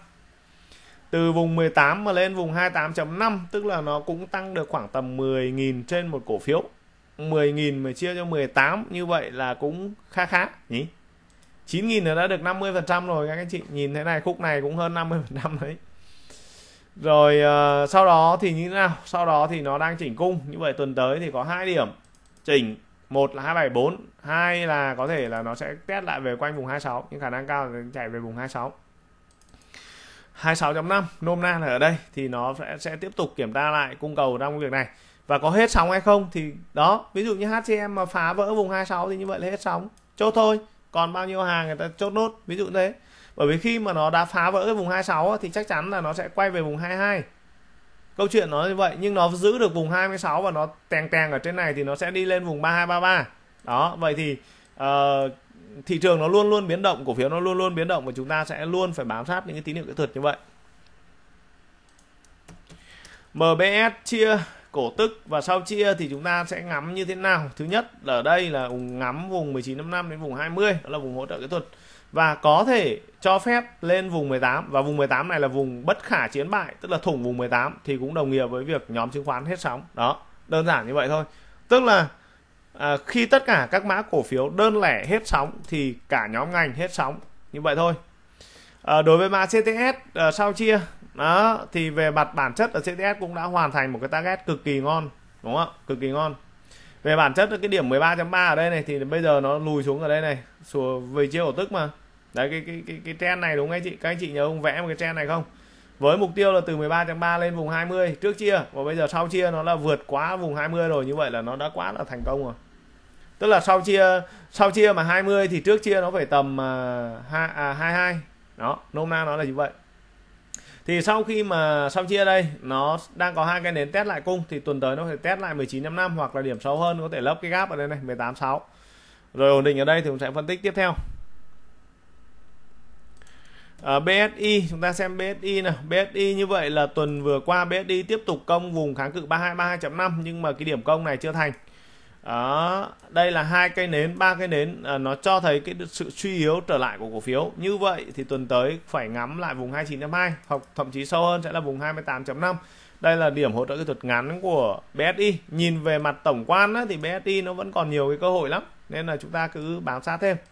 từ vùng 18 mà lên vùng 28.5 tức là nó cũng tăng được khoảng tầm 10.000 trên một cổ phiếu 10.000 mà chia cho 18 như vậy là cũng khá khá nhỉ 9.000 là đã được 50% rồi các anh chị nhìn thế này khúc này cũng hơn 50% đấy rồi uh, sau đó thì như thế nào sau đó thì nó đang chỉnh cung như vậy tuần tới thì có hai điểm chỉnh một là 274 hai là có thể là nó sẽ test lại về quanh vùng 26 nhưng khả năng cao là chạy về vùng 26 26.5 nôm na là ở đây thì nó sẽ sẽ tiếp tục kiểm tra lại cung cầu trong việc này và có hết sóng hay không thì đó ví dụ như HCM mà phá vỡ vùng 26 thì như vậy là hết sóng chốt thôi còn bao nhiêu hàng người ta chốt nốt ví dụ thế bởi vì khi mà nó đã phá vỡ cái vùng 26 thì chắc chắn là nó sẽ quay về vùng 22 câu chuyện nó như vậy nhưng nó giữ được vùng 26 và nó tèng tèng ở trên này thì nó sẽ đi lên vùng 3233 đó vậy thì uh, thị trường nó luôn luôn biến động cổ phiếu nó luôn luôn biến động và chúng ta sẽ luôn phải bám sát những cái tín hiệu kỹ thuật như vậy MBS chia cổ tức và sau chia thì chúng ta sẽ ngắm như thế nào thứ nhất là ở đây là ngắm vùng 1955 đến vùng 20 đó là vùng hỗ trợ kỹ thuật và có thể cho phép lên vùng 18 và vùng 18 này là vùng bất khả chiến bại tức là thủng vùng 18 thì cũng đồng nghĩa với việc nhóm chứng khoán hết sóng đó đơn giản như vậy thôi tức là à, khi tất cả các mã cổ phiếu đơn lẻ hết sóng thì cả nhóm ngành hết sóng như vậy thôi à, đối với mã CTS à, sau chia đó thì về mặt bản chất ở CTS cũng đã hoàn thành một cái target cực kỳ ngon đúng không cực kỳ ngon về bản chất là cái điểm 13.3 ở đây này thì bây giờ nó lùi xuống ở đây này xùa về chia cổ tức mà đấy cái cái cái, cái trend này đúng không anh chị các anh chị nhớ ông vẽ một cái trend này không với mục tiêu là từ 13.3 lên vùng 20 trước chia và bây giờ sau chia nó là vượt quá vùng 20 rồi như vậy là nó đã quá là thành công rồi tức là sau chia sau chia mà 20 thì trước chia nó phải tầm uh, 2, à, 22 à, đó nôm na nó là như vậy thì sau khi mà sau chia đây nó đang có hai cái nến test lại cung thì tuần tới nó phải test lại 19.55 hoặc là điểm sâu hơn có thể lấp cái gap ở đây này 18.6 rồi ổn định ở đây thì cũng sẽ phân tích tiếp theo à, BSI chúng ta xem BSI nào BSI như vậy là tuần vừa qua BSI tiếp tục công vùng kháng cự 3232.5 nhưng mà cái điểm công này chưa thành đó đây là hai cây nến ba cây nến à, nó cho thấy cái sự suy yếu trở lại của cổ phiếu như vậy thì tuần tới phải ngắm lại vùng 29.2 hoặc thậm chí sâu hơn sẽ là vùng 28.5 đây là điểm hỗ trợ kỹ thuật ngắn của BSI nhìn về mặt tổng quan á, thì BSI nó vẫn còn nhiều cái cơ hội lắm nên là chúng ta cứ bám sát thêm uh,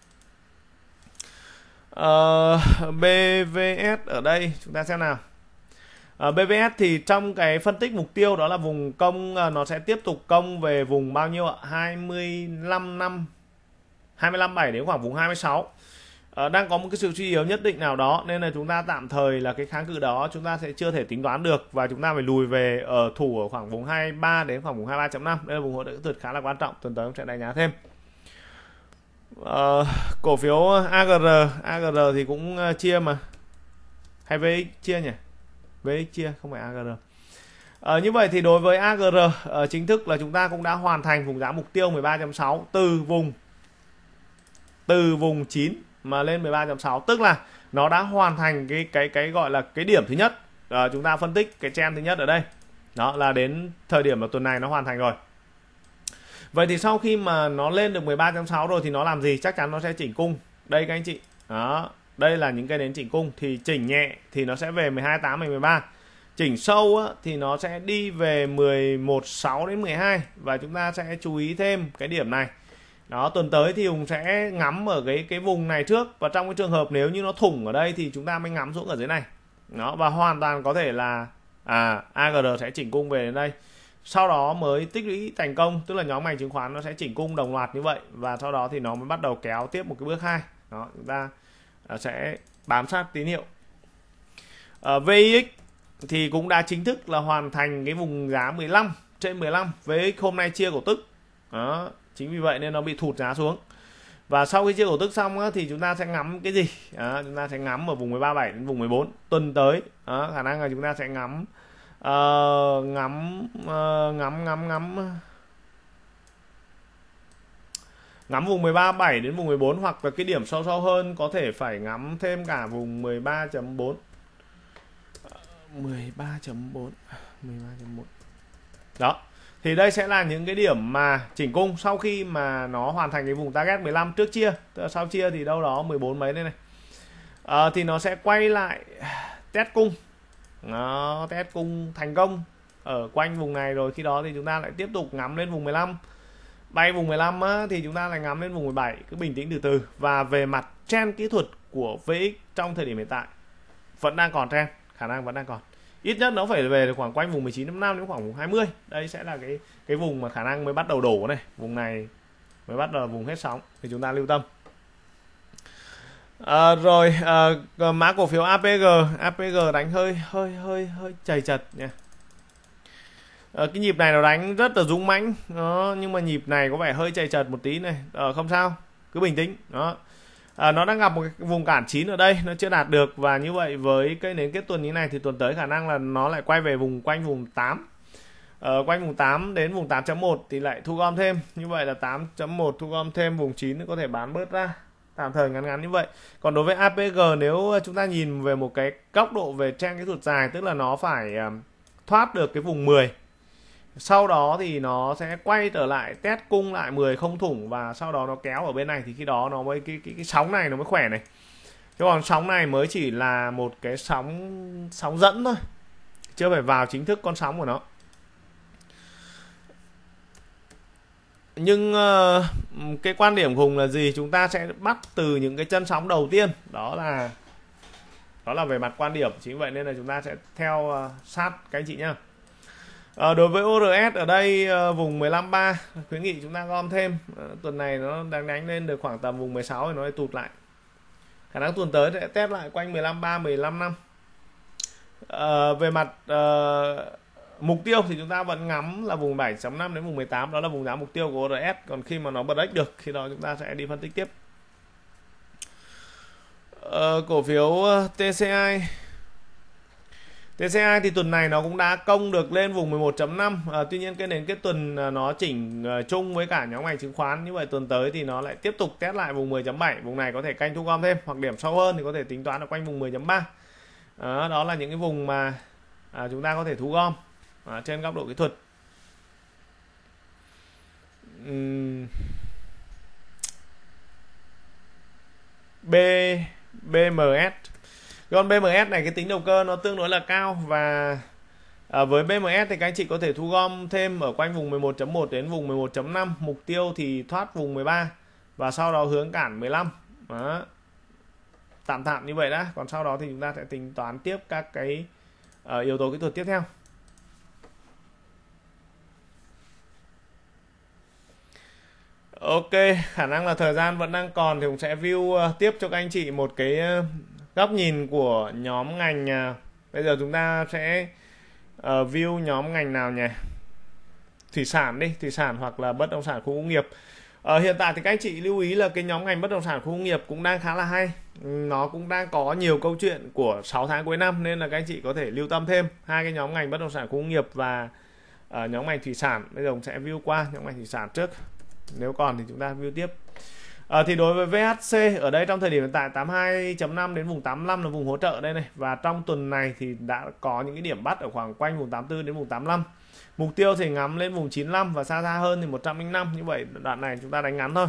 ờ, BVS ở đây chúng ta xem nào À, ờ, BVS thì trong cái phân tích mục tiêu đó là vùng công ờ, nó sẽ tiếp tục công về vùng bao nhiêu ạ? 25 năm 25 7 đến khoảng vùng 26. À, ờ, đang có một cái sự suy yếu nhất định nào đó nên là chúng ta tạm thời là cái kháng cự đó chúng ta sẽ chưa thể tính toán được và chúng ta phải lùi về ở thủ ở khoảng vùng 23 đến khoảng vùng 23.5. Đây là vùng hỗ trợ kỹ thuật khá là quan trọng, tuần tới sẽ đánh giá thêm. Uh, cổ phiếu AGR AGR thì cũng chia mà hay với chia nhỉ với chia không phải agr À, ờ, như vậy thì đối với AGR à, ờ, chính thức là chúng ta cũng đã hoàn thành vùng giá mục tiêu 13.6 từ vùng từ vùng 9 mà lên 13.6 tức là nó đã hoàn thành cái cái cái gọi là cái điểm thứ nhất à, chúng ta phân tích cái trend thứ nhất ở đây đó là đến thời điểm mà tuần này nó hoàn thành rồi vậy thì sau khi mà nó lên được 13.6 rồi thì nó làm gì chắc chắn nó sẽ chỉnh cung đây các anh chị đó đây là những cây nến chỉnh cung thì chỉnh nhẹ thì nó sẽ về 12 8 13 chỉnh sâu á, thì nó sẽ đi về 11 6 đến 12 và chúng ta sẽ chú ý thêm cái điểm này đó tuần tới thì Hùng sẽ ngắm ở cái cái vùng này trước và trong cái trường hợp nếu như nó thủng ở đây thì chúng ta mới ngắm xuống ở dưới này nó và hoàn toàn có thể là à AGR sẽ chỉnh cung về đến đây sau đó mới tích lũy thành công tức là nhóm ngành chứng khoán nó sẽ chỉnh cung đồng loạt như vậy và sau đó thì nó mới bắt đầu kéo tiếp một cái bước hai đó chúng ta sẽ bám sát tín hiệu ở VX thì cũng đã chính thức là hoàn thành cái vùng giá 15 trên 15 với hôm nay chia cổ tức đó chính vì vậy nên nó bị thụt giá xuống và sau khi chia cổ tức xong thì chúng ta sẽ ngắm cái gì à, chúng ta sẽ ngắm ở vùng 137 đến vùng 14 tuần tới à, khả năng là chúng ta sẽ ngắm uh, ngắm uh, ngắm ngắm ngắm ngắm vùng 13.7 đến vùng 14 hoặc là cái điểm sâu sâu hơn có thể phải ngắm thêm cả vùng 13.4 13.4 13.4 đó thì đây sẽ là những cái điểm mà chỉnh cung sau khi mà nó hoàn thành cái vùng target 15 trước chia sau chia thì đâu đó 14 mấy đây này à, thì nó sẽ quay lại test cung nó test cung thành công ở quanh vùng này rồi khi đó thì chúng ta lại tiếp tục ngắm lên vùng 15 bay vùng 15 á, thì chúng ta lại ngắm lên vùng 17 cứ bình tĩnh từ từ và về mặt trend kỹ thuật của VX trong thời điểm hiện tại vẫn đang còn trend khả năng vẫn đang còn ít nhất nó phải về được khoảng quanh vùng 19 năm đến khoảng vùng 20 đây sẽ là cái cái vùng mà khả năng mới bắt đầu đổ này vùng này mới bắt đầu vùng hết sóng thì chúng ta lưu tâm à, rồi à, mã cổ phiếu APG APG đánh hơi hơi hơi hơi chầy chật nha à, cái nhịp này nó đánh rất là dũng mãnh đó nhưng mà nhịp này có vẻ hơi chạy chật một tí này à, không sao cứ bình tĩnh đó à, nó đang gặp một cái vùng cản chín ở đây nó chưa đạt được và như vậy với cái nến kết tuần như này thì tuần tới khả năng là nó lại quay về vùng quanh vùng 8 ở ờ, quanh vùng 8 đến vùng 8.1 thì lại thu gom thêm như vậy là 8.1 thu gom thêm vùng 9 có thể bán bớt ra tạm thời ngắn ngắn như vậy còn đối với APG nếu chúng ta nhìn về một cái góc độ về trang kỹ thuật dài tức là nó phải thoát được cái vùng 10 sau đó thì nó sẽ quay trở lại test cung lại 10 không thủng và sau đó nó kéo ở bên này thì khi đó nó mới cái cái, cái sóng này nó mới khỏe này chứ còn sóng này mới chỉ là một cái sóng sóng dẫn thôi chưa phải vào chính thức con sóng của nó nhưng ờ, cái quan điểm hùng là gì chúng ta sẽ bắt từ những cái chân sóng đầu tiên đó là đó là về mặt quan điểm chính vậy nên là chúng ta sẽ theo ờ, sát các anh chị nhá À, đối với ORS ở đây à, vùng 15.3 khuyến nghị chúng ta gom thêm à, tuần này nó đang đánh lên được khoảng tầm vùng 16 thì nó lại tụt lại khả năng tuần tới sẽ test lại quanh 15.3 15 năm à, về mặt à, mục tiêu thì chúng ta vẫn ngắm là vùng 7.5 đến vùng 18 đó là vùng giá mục tiêu của ORS còn khi mà nó bật ếch được khi đó chúng ta sẽ đi phân tích tiếp à, cổ phiếu TCI TCI thì tuần này nó cũng đã công được lên vùng 11.5 à, ờ, Tuy nhiên cái nền kết tuần ờ, nó chỉnh ờ, chung với cả nhóm ngành chứng khoán Như vậy tuần tới thì nó lại tiếp tục test lại vùng 10.7 Vùng này có thể canh thu gom thêm hoặc điểm sâu hơn thì có thể tính toán ở quanh vùng 10.3 à, Đó là những cái vùng mà à, chúng ta có thể thu gom à, trên góc độ kỹ thuật uhm. B BMS còn BMS này cái tính động cơ nó tương đối là cao và à, với BMS thì các anh chị có thể thu gom thêm ở quanh vùng 11.1 đến vùng 11.5 mục tiêu thì thoát vùng 13 và sau đó hướng cản 15 đó. tạm tạm như vậy đã còn sau đó thì chúng ta sẽ tính toán tiếp các cái uh, yếu tố kỹ thuật tiếp theo Ok, khả năng là thời gian vẫn đang còn thì cũng sẽ view à, tiếp cho các anh chị một cái à, góc nhìn của nhóm ngành à, bây giờ chúng ta sẽ uh, view nhóm ngành nào nhỉ thủy sản đi thủy sản hoặc là bất động sản khu công nghiệp Ờ, hiện tại thì các anh chị lưu ý là cái nhóm ngành bất động sản khu công nghiệp cũng đang khá là hay nó cũng đang có nhiều câu chuyện của 6 tháng cuối năm nên là các anh chị có thể lưu tâm thêm hai cái nhóm ngành bất động sản khu công nghiệp và uh, nhóm ngành thủy sản bây giờ mình sẽ view qua nhóm ngành thủy sản trước nếu còn thì chúng ta view tiếp À, thì đối với VHC ở đây trong thời điểm hiện tại 82.5 đến vùng 85 là vùng hỗ trợ đây này và trong tuần này thì đã có những cái điểm bắt ở khoảng quanh vùng 84 đến vùng 85 mục tiêu thì ngắm lên vùng 95 và xa xa hơn thì 105 như vậy đoạn này chúng ta đánh ngắn thôi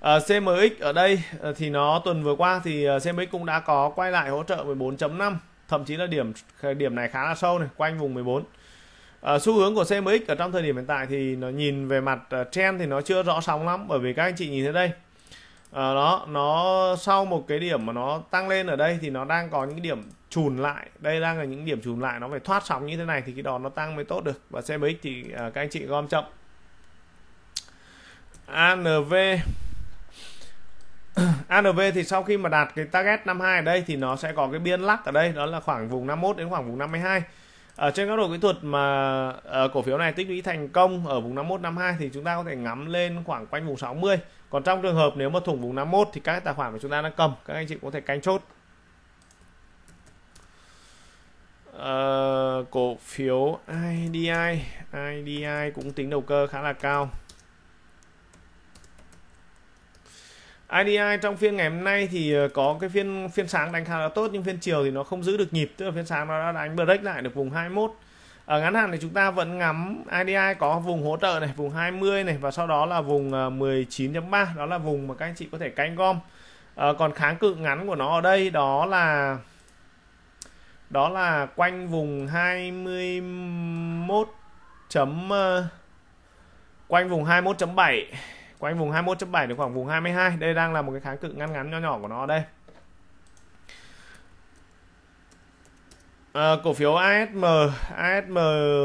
à, ờ, CMX ở đây ờ, thì nó tuần vừa qua thì CMX cũng đã có quay lại hỗ trợ 14.5 thậm chí là điểm điểm này khá là sâu này quanh vùng 14 À, xu hướng của CMX ở trong thời điểm hiện tại thì nó nhìn về mặt ờ, trend thì nó chưa rõ sóng lắm bởi vì các anh chị nhìn thấy đây à, đó nó sau một cái điểm mà nó tăng lên ở đây thì nó đang có những điểm chùn lại đây đang là những điểm chùn lại nó phải thoát sóng như thế này thì cái đó nó tăng mới tốt được và CMX thì à, các anh chị gom chậm ANV ANV thì sau khi mà đạt cái target 52 ở đây thì nó sẽ có cái biên lắc ở đây đó là khoảng vùng 51 đến khoảng vùng 52 ở ờ, trên góc độ kỹ thuật mà ờ, cổ phiếu này tích lũy thành công ở vùng 51 52 thì chúng ta có thể ngắm lên khoảng quanh vùng 60 còn trong trường hợp nếu mà thủng vùng 51 thì các tài khoản của chúng ta đang cầm các anh chị có thể canh chốt uh, cổ phiếu IDI IDI cũng tính đầu cơ khá là cao IDI trong phiên ngày hôm nay thì ờ, có cái phiên phiên sáng đánh khá là tốt nhưng phiên chiều thì nó không giữ được nhịp tức là phiên sáng nó đã đánh break lại được vùng 21 ở ngắn hạn thì chúng ta vẫn ngắm IDI có vùng hỗ trợ này vùng 20 này và sau đó là vùng 19.3 ờ, đó là vùng mà các anh chị có thể canh gom à, còn kháng cự ngắn của nó ở đây đó là đó là quanh vùng 21 chấm quanh vùng 21.7 quanh vùng 21.7 đến khoảng vùng 22 đây đang là một cái kháng cự ngắn ngắn nho nhỏ của nó đây À, cổ phiếu ASM ASM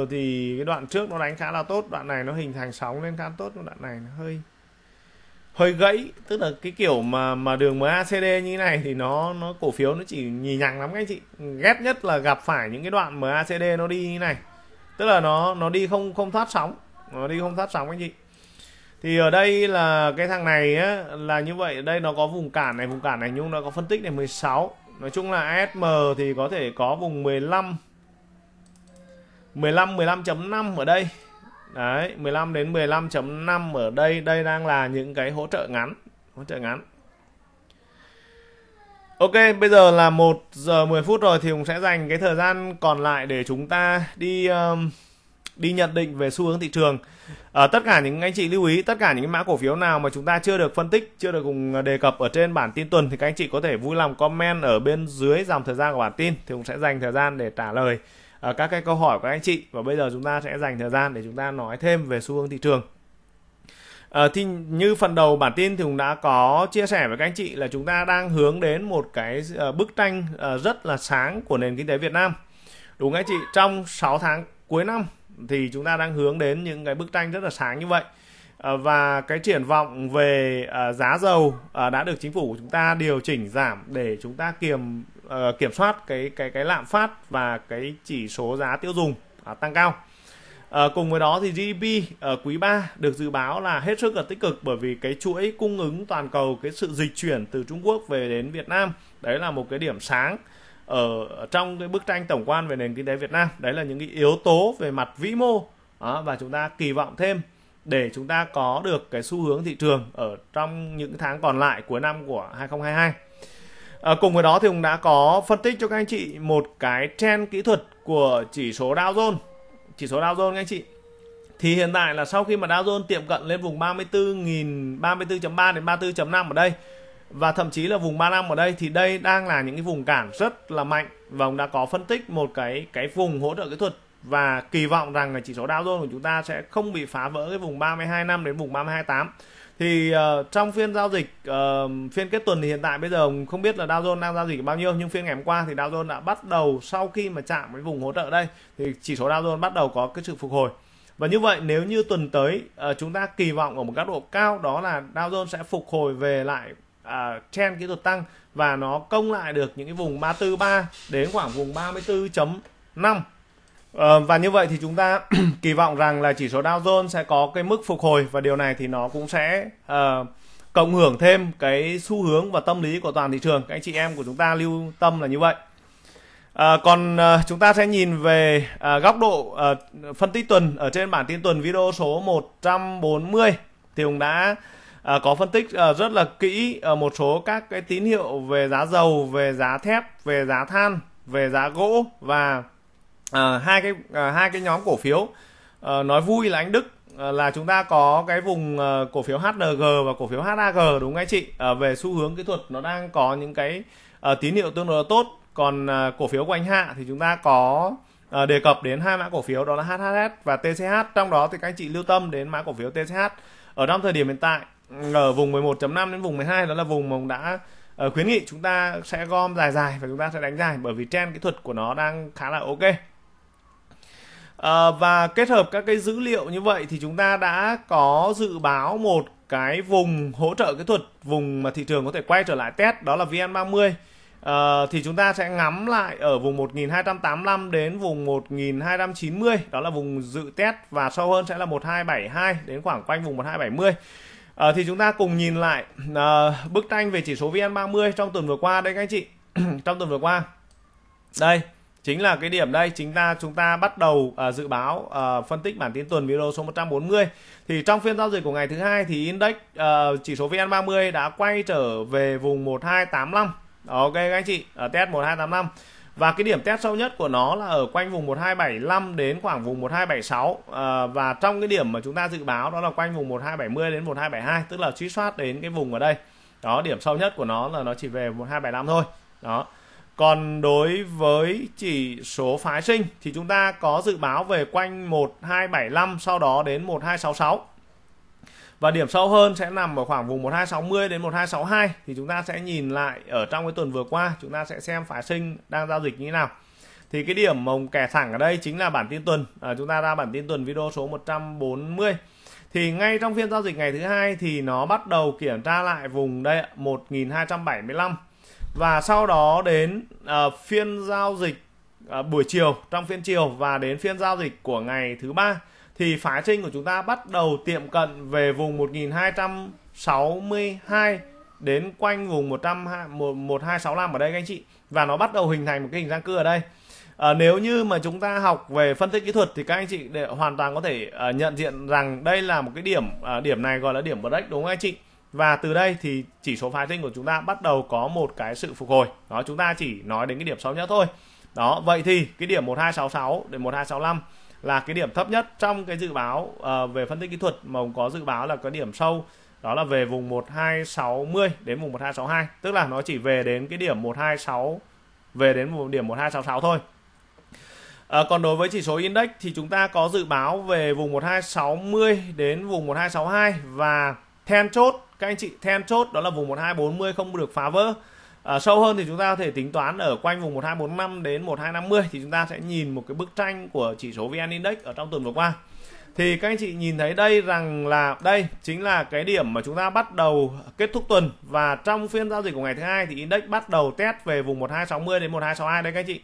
thì cái đoạn trước nó đánh khá là tốt đoạn này nó hình thành sóng lên khá tốt đoạn này nó hơi hơi gãy tức là cái kiểu mà mà đường MACD như thế này thì nó nó cổ phiếu nó chỉ nhì nhằng lắm các anh chị ghét nhất là gặp phải những cái đoạn MACD nó đi như thế này tức là nó nó đi không không thoát sóng nó đi không thoát sóng anh chị thì ở đây là cái thằng này á, là như vậy đây nó có vùng cản này vùng cản này nhưng nó có phân tích này 16 nói chung là ASM thì có thể có vùng 15 15 15.5 ở đây đấy 15 đến 15.5 ở đây đây đang là những cái hỗ trợ ngắn hỗ trợ ngắn Ok, bây giờ là 1 giờ 10 phút rồi thì cũng sẽ dành cái thời gian còn lại để chúng ta đi um, đi nhận định về xu hướng thị trường. À, tất cả những anh chị lưu ý tất cả những mã cổ phiếu nào mà chúng ta chưa được phân tích, chưa được cùng à, đề cập ở trên bản tin tuần thì các anh chị có thể vui lòng comment ở bên dưới dòng thời gian của bản tin thì cũng sẽ dành thời gian để trả lời à, các cái câu hỏi của các anh chị và bây giờ chúng ta sẽ dành thời gian để chúng ta nói thêm về xu hướng thị trường. À, thì như phần đầu bản tin thì cũng đã có chia sẻ với các anh chị là chúng ta đang hướng đến một cái à, bức tranh à, rất là sáng của nền kinh tế Việt Nam. Đúng anh chị, trong 6 tháng cuối năm thì chúng ta đang hướng đến những cái bức tranh rất là sáng như vậy ờ, và cái triển vọng về ờ, giá dầu ờ, đã được chính phủ của chúng ta điều chỉnh giảm để chúng ta kiểm kiểm soát cái cái cái lạm phát và cái chỉ số giá tiêu dùng à, tăng cao. Cùng với đó thì GDP ở quý 3 được dự báo là hết sức là tích cực bởi vì cái chuỗi cung ứng toàn cầu cái sự dịch chuyển từ Trung Quốc về đến Việt Nam đấy là một cái điểm sáng ở trong cái bức tranh tổng quan về nền kinh tế Việt Nam đấy là những cái yếu tố về mặt vĩ mô đó, và chúng ta kỳ vọng thêm để chúng ta có được cái xu hướng thị trường ở trong những tháng còn lại cuối năm của 2022 à, cùng với đó thì cũng đã có phân tích cho các anh chị một cái trend kỹ thuật của chỉ số Dow Jones chỉ số Dow Jones các anh chị thì hiện tại là sau khi mà Dow Jones tiệm cận lên vùng 34.000 34.3 đến 34.5 ở đây và thậm chí là vùng năm ở đây thì đây đang là những cái vùng cản rất là mạnh và ông đã có phân tích một cái cái vùng hỗ trợ kỹ thuật và kỳ vọng rằng là chỉ số Dow Jones của chúng ta sẽ không bị phá vỡ cái vùng 32 năm đến vùng 328 thì uh, trong phiên giao dịch uh, phiên kết tuần thì hiện tại bây giờ không biết là Dow Jones đang giao dịch bao nhiêu nhưng phiên ngày hôm qua thì Dow Jones đã bắt đầu sau khi mà chạm với vùng hỗ trợ đây thì chỉ số Dow Jones bắt đầu có cái sự phục hồi và như vậy nếu như tuần tới uh, chúng ta kỳ vọng ở một góc độ cao đó là Dow Jones sẽ phục hồi về lại à, trend kỹ thuật tăng và nó công lại được những cái vùng 343 đến khoảng vùng 34.5 à, ờ, và như vậy thì chúng ta kỳ vọng rằng là chỉ số Dow Jones sẽ có cái mức phục hồi và điều này thì nó cũng sẽ à, cộng hưởng thêm cái xu hướng và tâm lý của toàn thị trường các anh chị em của chúng ta lưu tâm là như vậy À, còn à, chúng ta sẽ nhìn về à, góc độ à, phân tích tuần ở trên bản tin tuần video số 140 thì cũng đã Ờ, có phân tích ờ, rất là kỹ ờ, một số các cái tín hiệu về giá dầu về giá thép về giá than về giá gỗ và hai cái hai cái nhóm cổ phiếu nói vui là anh Đức là chúng ta có cái vùng cổ phiếu HNG và cổ phiếu HAG đúng không anh chị về xu hướng kỹ thuật nó đang có những cái tín hiệu tương đối tốt còn cổ phiếu của anh Hạ thì chúng ta có đề cập đến hai mã cổ phiếu đó là HHS và TCH trong đó thì các anh chị lưu tâm đến mã cổ phiếu TCH ở trong thời điểm hiện tại ở vùng 11.5 đến vùng 12 đó là vùng mà ông đã ờ, khuyến nghị chúng ta sẽ gom dài dài và chúng ta sẽ đánh dài bởi vì trend kỹ thuật của nó đang khá là ok ờ, và kết hợp các cái dữ liệu như vậy thì chúng ta đã có dự báo một cái vùng hỗ trợ kỹ thuật vùng mà thị trường có thể quay trở lại test đó là VN30 Uh, ờ, thì chúng ta sẽ ngắm lại ở vùng 1285 đến vùng 1290 đó là vùng dự test và sâu hơn sẽ là 1272 đến khoảng quanh vùng 1270 à, thì chúng ta cùng nhìn lại à, bức tranh về chỉ số VN30 trong tuần vừa qua đây các anh chị trong tuần vừa qua đây chính là cái điểm đây chính là chúng ta bắt đầu uh, dự báo uh, phân tích bản tin tuần video số 140 thì trong phiên giao dịch của ngày thứ hai thì index uh, chỉ số VN30 đã quay trở về vùng 1285 ok các anh chị ở test 1285 và cái điểm test sâu nhất của nó là ở quanh vùng 1275 đến khoảng vùng 1276 à, ờ, và trong cái điểm mà chúng ta dự báo đó là quanh vùng 1270 đến 1272 tức là truy soát đến cái vùng ở đây đó điểm sâu nhất của nó là nó chỉ về 1275 thôi đó còn đối với chỉ số phái sinh thì chúng ta có dự báo về quanh 1275 sau đó đến 1266 và điểm sâu hơn sẽ nằm ở khoảng vùng 1260 đến 1262 thì chúng ta sẽ nhìn lại ở trong cái tuần vừa qua chúng ta sẽ xem phái sinh đang giao dịch như thế nào thì cái điểm mồng kẻ thẳng ở đây chính là bản tin tuần à, chúng ta ra bản tin tuần video số 140 thì ngay trong phiên giao dịch ngày thứ hai thì nó bắt đầu kiểm tra lại vùng đây 1275 và sau đó đến uh, phiên giao dịch uh, buổi chiều trong phiên chiều và đến phiên giao dịch của ngày thứ ba thì phá sinh của chúng ta bắt đầu tiệm cận về vùng 1262 đến quanh vùng 100 1265 ở đây các anh chị và nó bắt đầu hình thành một cái hình răng cưa ở đây à, nếu như mà chúng ta học về phân tích kỹ thuật thì các anh chị để hoàn toàn có thể uh, nhận diện rằng đây là một cái điểm uh, điểm này gọi là điểm break đúng không anh chị và từ đây thì chỉ số phái sinh của chúng ta bắt đầu có một cái sự phục hồi đó chúng ta chỉ nói đến cái điểm xấu nhất thôi đó vậy thì cái điểm 1266 đến 1265 là cái điểm thấp nhất trong cái dự báo uh, về phân tích kỹ thuật mà ông có dự báo là cái điểm sâu đó là về vùng 1260 đến vùng 1262 tức là nó chỉ về đến cái điểm 126 về đến vùng điểm 1266 thôi À, còn đối với chỉ số index thì chúng ta có dự báo về vùng 1260 đến vùng 1262 và then chốt các anh chị then chốt đó là vùng 1240 không được phá vỡ À, sâu hơn thì chúng ta có thể tính toán ở quanh vùng 1245 đến 1250 thì chúng ta sẽ nhìn một cái bức tranh của chỉ số VN Index ở trong tuần vừa qua. Thì các anh chị nhìn thấy đây rằng là đây chính là cái điểm mà chúng ta bắt đầu kết thúc tuần và trong phiên giao dịch của ngày thứ hai thì index bắt đầu test về vùng 1260 đến 1262 đấy các anh chị.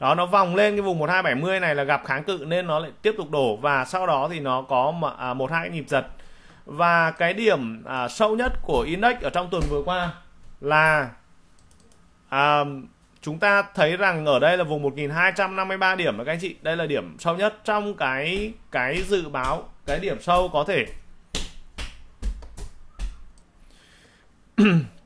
Đó nó vòng lên cái vùng 1270 này là gặp kháng cự nên nó lại tiếp tục đổ và sau đó thì nó có à, một hai nhịp giật. Và cái điểm à, sâu nhất của index ở trong tuần vừa qua là à, chúng ta thấy rằng ở đây là vùng 1253 điểm các anh chị đây là điểm sâu nhất trong cái cái dự báo cái điểm sâu có thể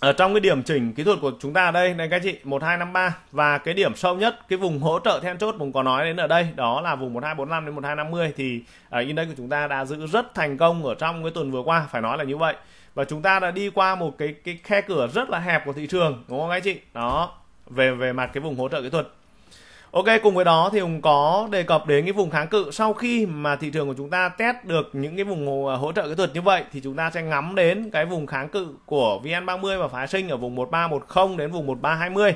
ở trong cái điểm chỉnh kỹ thuật của chúng ta đây này các chị 1253 và cái điểm sâu nhất cái vùng hỗ trợ then chốt mình có nói đến ở đây đó là vùng 1245 đến 1250 thì ở à, uh, index của chúng ta đã giữ rất thành công ở trong cái tuần vừa qua phải nói là như vậy và chúng ta đã đi qua một cái cái khe cửa rất là hẹp của thị trường đúng không các chị đó về về mặt cái vùng hỗ trợ kỹ thuật Ok, cùng với đó thì cũng có đề cập đến cái vùng kháng cự sau khi mà thị trường của chúng ta test được những cái vùng hỗ trợ kỹ thuật như vậy thì chúng ta sẽ ngắm đến cái vùng kháng cự của VN30 và phái sinh ở vùng 1310 đến vùng 1320.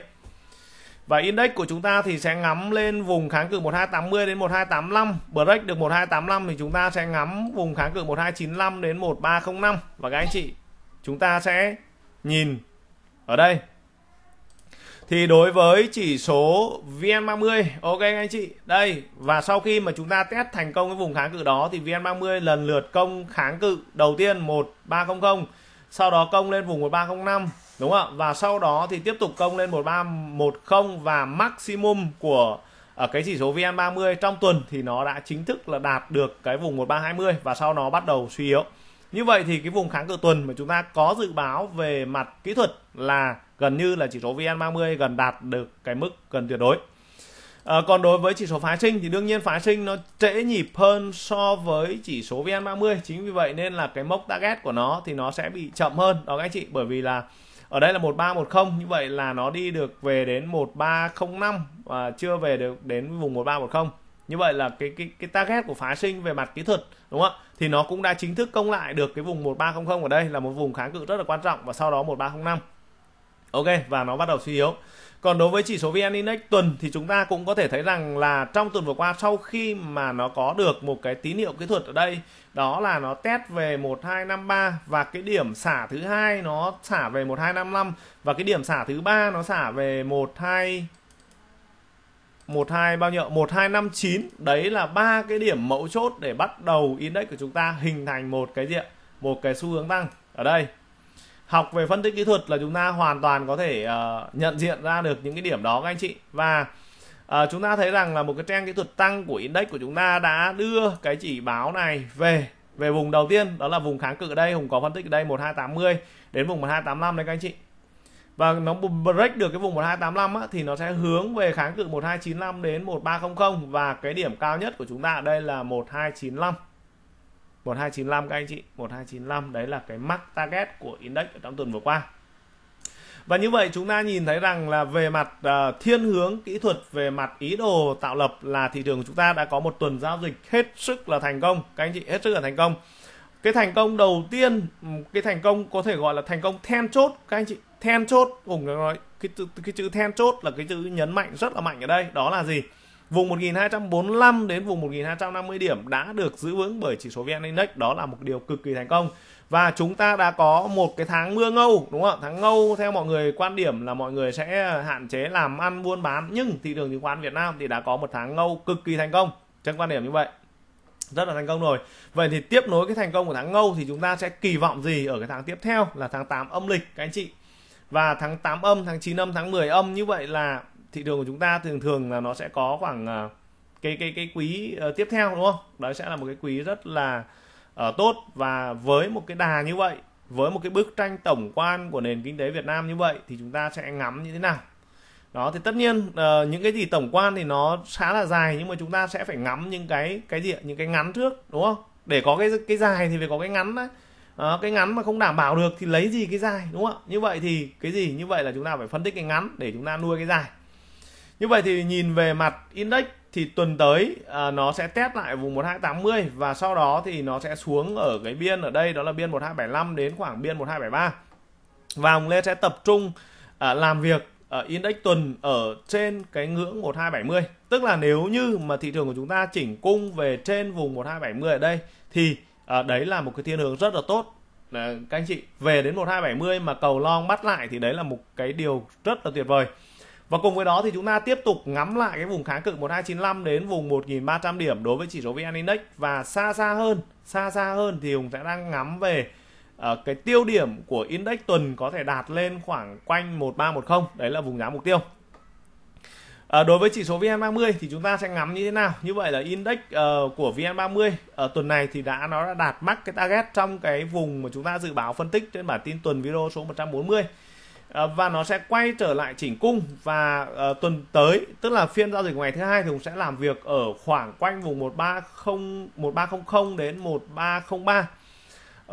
Và index của chúng ta thì sẽ ngắm lên vùng kháng cự 1280 đến 1285, break được 1285 thì chúng ta sẽ ngắm vùng kháng cự 1295 đến 1305 và các anh chị chúng ta sẽ nhìn ở đây thì đối với chỉ số VN30 ok anh chị đây và sau khi mà chúng ta test thành công cái vùng kháng cự đó thì VN30 lần lượt công kháng cự đầu tiên 1300 sau đó công lên vùng 1305 đúng không ạ và sau đó thì tiếp tục công lên 1310 và maximum của ở ờ, cái chỉ số VN30 trong tuần thì nó đã chính thức là đạt được cái vùng 1320 và sau nó bắt đầu suy yếu như vậy thì cái vùng kháng cự tuần mà chúng ta có dự báo về mặt kỹ thuật là gần như là chỉ số VN30 gần đạt được cái mức gần tuyệt đối à, còn đối với chỉ số phái sinh thì đương nhiên phái sinh nó trễ nhịp hơn so với chỉ số VN30 chính vì vậy nên là cái mốc target của nó thì nó sẽ bị chậm hơn đó các anh chị bởi vì là ở đây là 1310 như vậy là nó đi được về đến 1305 và chưa về được đến vùng 1310 như vậy là cái cái cái target của phá sinh về mặt kỹ thuật đúng không ạ thì nó cũng đã chính thức công lại được cái vùng 1300 ở đây là một vùng kháng cự rất là quan trọng và sau đó 1305 ok và nó bắt đầu suy yếu còn đối với chỉ số VN Index tuần thì chúng ta cũng có thể thấy rằng là trong tuần vừa qua sau khi mà nó có được một cái tín hiệu kỹ thuật ở đây đó là nó test về 1253 và cái điểm xả thứ hai nó xả về 1255 và cái điểm xả thứ ba nó xả về 12 một hai bao nhiêu một hai năm chín đấy là ba cái điểm mẫu chốt để bắt đầu index của chúng ta hình thành một cái diện một cái xu hướng tăng ở đây học về phân tích kỹ thuật là chúng ta hoàn toàn có thể uh, nhận diện ra được những cái điểm đó các anh chị và uh, chúng ta thấy rằng là một cái trang kỹ thuật tăng của index của chúng ta đã đưa cái chỉ báo này về về vùng đầu tiên đó là vùng kháng cự ở đây hùng có phân tích ở đây một hai tám mươi đến vùng một hai 1285 đấy các anh chị và nó break được cái vùng 1285 á, thì nó sẽ hướng về kháng cự 1295 đến 1300 và cái điểm cao nhất của chúng ta ở đây là 1295 1295 các anh chị 1295 đấy là cái mắc target của index ở trong tuần vừa qua và như vậy chúng ta nhìn thấy rằng là về mặt uh, thiên hướng kỹ thuật về mặt ý đồ tạo lập là thị trường của chúng ta đã có một tuần giao dịch hết sức là thành công các anh chị hết sức là thành công cái thành công đầu tiên cái thành công có thể gọi là thành công then chốt các anh chị then chốt cùng nói cái, cái, cái chữ then chốt là cái chữ nhấn mạnh rất là mạnh ở đây đó là gì vùng 1245 đến vùng 1250 điểm đã được giữ vững bởi chỉ số VN Index đó là một điều cực kỳ thành công và chúng ta đã có một cái tháng mưa ngâu đúng không tháng ngâu theo mọi người quan điểm là mọi người sẽ hạn chế làm ăn buôn bán nhưng thị trường chứng khoán Việt Nam thì đã có một tháng ngâu cực kỳ thành công trên quan điểm như vậy rất là thành công rồi vậy thì tiếp nối cái thành công của tháng ngâu thì chúng ta sẽ kỳ vọng gì ở cái tháng tiếp theo là tháng 8 âm lịch các anh chị và tháng 8 âm tháng 9 âm tháng 10 âm như vậy là thị trường của chúng ta thường thường là nó sẽ có khoảng à, cái cái cái quý ờ, tiếp theo đúng không đó sẽ là một cái quý rất là uh, tốt và với một cái đà như vậy với một cái bức tranh tổng quan của nền kinh tế Việt Nam như vậy thì chúng ta sẽ ngắm như thế nào đó thì tất nhiên uh, những cái gì tổng quan thì nó khá là dài nhưng mà chúng ta sẽ phải ngắm những cái cái gì những cái ngắn trước đúng không để có cái cái dài thì phải có cái ngắn đấy à, cái ngắn mà không đảm bảo được thì lấy gì cái dài đúng không ạ như vậy thì cái gì như vậy là chúng ta phải phân tích cái ngắn để chúng ta nuôi cái dài như vậy thì nhìn về mặt index thì tuần tới à, nó sẽ test lại vùng 1280 và sau đó thì nó sẽ xuống ở cái biên ở đây đó là biên 1275 đến khoảng biên 1273 và ông Lê sẽ tập trung à, làm việc uh, index tuần ở trên cái ngưỡng 1270 tức là nếu như mà thị trường của chúng ta chỉnh cung về trên vùng 1270 ở đây thì uh, đấy là một cái thiên hướng rất là tốt uh, các anh chị về đến 1270 mà cầu long bắt lại thì đấy là một cái điều rất là tuyệt vời và cùng với đó thì chúng ta tiếp tục ngắm lại cái vùng kháng cự 1295 đến vùng 1300 điểm đối với chỉ số VN Index và xa xa hơn, xa xa hơn thì chúng sẽ đang ngắm về Ờ, cái tiêu điểm của index tuần có thể đạt lên khoảng quanh 1310 đấy là vùng giá mục tiêu À, đối với chỉ số VN30 thì chúng ta sẽ ngắm như thế nào? Như vậy là index uh, của VN30 uh, tuần này thì đã nó đã đạt mắc cái target trong cái vùng mà chúng ta dự báo phân tích trên bản tin tuần video số 140 uh, và nó sẽ quay trở lại chỉnh cung và uh, tuần tới tức là phiên giao dịch ngày thứ hai thì cũng sẽ làm việc ở khoảng quanh vùng 130 1300 đến 1303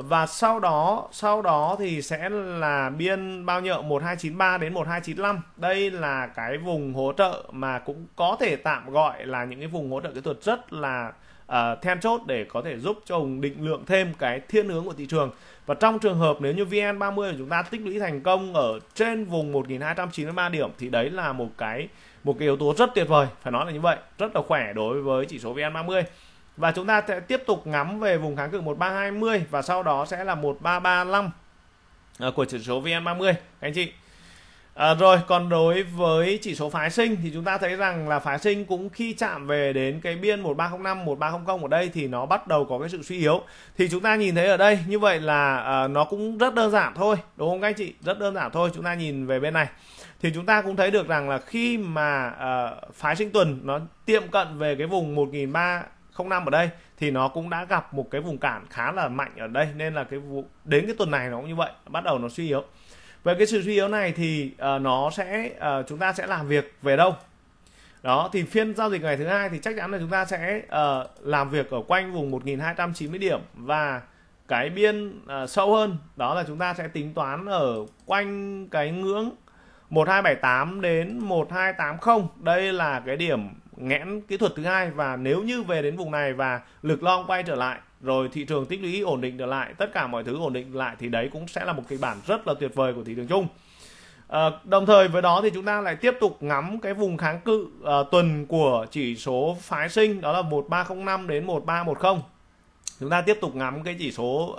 và sau đó sau đó thì sẽ là biên bao nhợ 1293 đến 1295 đây là cái vùng hỗ trợ mà cũng có thể tạm gọi là những cái vùng hỗ trợ kỹ thuật rất là uh, then chốt để có thể giúp cho ông định lượng thêm cái thiên hướng của thị trường và trong trường hợp nếu như VN30 của chúng ta tích lũy thành công ở trên vùng 1293 điểm thì đấy là một cái một cái yếu tố rất tuyệt vời phải nói là như vậy rất là khỏe đối với chỉ số VN30 và chúng ta sẽ tiếp tục ngắm về vùng kháng cự 1320 và sau đó sẽ là 1335 à, của chỉ số VN30 các anh chị. À, rồi còn đối với chỉ số phái sinh thì chúng ta thấy rằng là phái sinh cũng khi chạm về đến cái biên 1305 1300 ở đây thì nó bắt đầu có cái sự suy yếu. Thì chúng ta nhìn thấy ở đây như vậy là à, nó cũng rất đơn giản thôi, đúng không các anh chị? Rất đơn giản thôi. Chúng ta nhìn về bên này thì chúng ta cũng thấy được rằng là khi mà à, phái sinh tuần nó tiệm cận về cái vùng 1300 05 ở đây thì nó cũng đã gặp một cái vùng cản khá là mạnh ở đây nên là cái vụ đến cái tuần này nó cũng như vậy bắt đầu nó suy yếu về cái sự suy yếu này thì uh, nó sẽ uh, chúng ta sẽ làm việc về đâu đó thì phiên giao dịch ngày thứ hai thì chắc chắn là chúng ta sẽ uh, làm việc ở quanh vùng 1290 điểm và cái biên uh, sâu hơn đó là chúng ta sẽ tính toán ở quanh cái ngưỡng 1278 đến 1280 đây là cái điểm nghẽn kỹ thuật thứ hai và nếu như về đến vùng này và lực long quay trở lại rồi thị trường tích lũy ổn định trở lại tất cả mọi thứ ổn định lại thì đấy cũng sẽ là một kịch bản rất là tuyệt vời của thị trường chung À, ờ, đồng thời với đó thì chúng ta lại tiếp tục ngắm cái vùng kháng cự à, tuần của chỉ số phái sinh đó là 1305 đến 1310 chúng ta tiếp tục ngắm cái chỉ số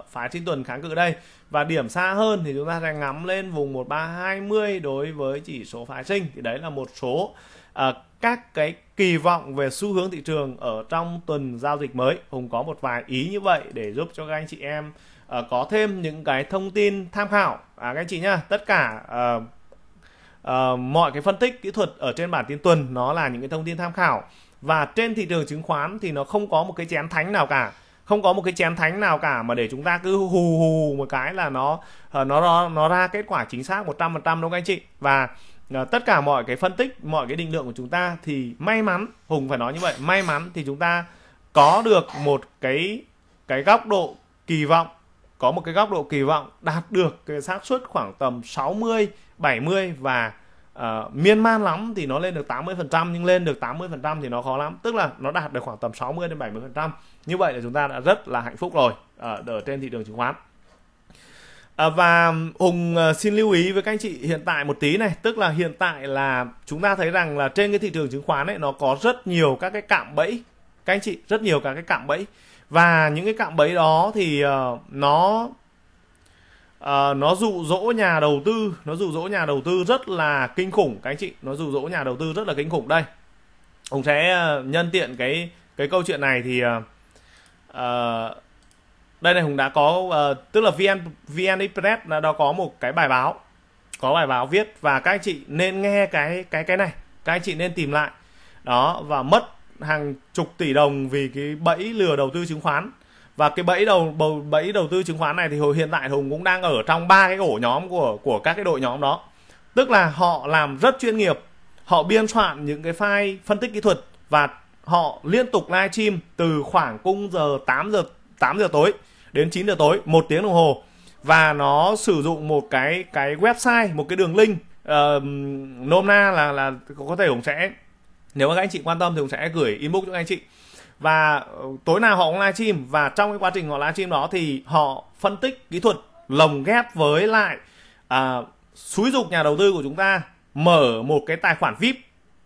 uh, phái sinh tuần kháng cự đây và điểm xa hơn thì chúng ta sẽ ngắm lên vùng 1320 đối với chỉ số phái sinh thì đấy là một số Ờ, các cái kỳ vọng về xu hướng thị trường ở trong tuần giao dịch mới hùng có một vài ý như vậy để giúp cho các anh chị em à, có thêm những cái thông tin tham khảo à, các anh chị nhá tất cả à, à, mọi cái phân tích kỹ thuật ở trên bản tin tuần nó là những cái thông tin tham khảo và trên thị trường chứng khoán thì nó không có một cái chén thánh nào cả không có một cái chén thánh nào cả mà để chúng ta cứ hù hù một cái là nó nó nó, nó ra kết quả chính xác 100% đúng không các anh chị và Ờ, tất cả mọi cái phân tích mọi cái định lượng của chúng ta thì may mắn hùng phải nói như vậy may mắn thì chúng ta có được một cái cái góc độ kỳ vọng có một cái góc độ kỳ vọng đạt được cái xác suất khoảng tầm 60 70 và uh, miên man lắm thì nó lên được 80% nhưng lên được 80% thì nó khó lắm tức là nó đạt được khoảng tầm 60 đến 70% như vậy là chúng ta đã rất là hạnh phúc rồi ở, ờ, ở trên thị trường chứng khoán À, và Hùng à, xin lưu ý với các anh chị hiện tại một tí này, tức là hiện tại là chúng ta thấy rằng là trên cái thị trường chứng khoán ấy nó có rất nhiều các cái cạm bẫy, các anh chị rất nhiều các cái cạm bẫy và những cái cạm bẫy đó thì à, nó uh, nó dụ dỗ nhà đầu tư, nó dụ dỗ nhà đầu tư rất là kinh khủng các anh chị, nó dụ dỗ nhà đầu tư rất là kinh khủng đây. Hùng sẽ uh, nhân tiện cái cái câu chuyện này thì uh đây này hùng đã có uh, tức là vn vn express là có một cái bài báo có bài báo viết và các anh chị nên nghe cái cái cái này các anh chị nên tìm lại đó và mất hàng chục tỷ đồng vì cái bẫy lừa đầu tư chứng khoán và cái bẫy đầu bẫy đầu tư chứng khoán này thì hồi hiện tại hùng cũng đang ở trong ba cái ổ nhóm của của các cái đội nhóm đó tức là họ làm rất chuyên nghiệp họ biên soạn những cái file phân tích kỹ thuật và họ liên tục live stream từ khoảng cung giờ 8 giờ 8 giờ tối đến 9 giờ tối một tiếng đồng hồ và nó sử dụng một cái cái website một cái đường link uh, nôm na là là có thể cũng sẽ nếu mà các anh chị quan tâm thì cũng sẽ gửi inbox cho các anh chị và ờ, tối nào họ cũng livestream và trong cái quá trình họ livestream đó thì họ phân tích kỹ thuật lồng ghép với lại à, xúi dục nhà đầu tư của chúng ta mở một cái tài khoản vip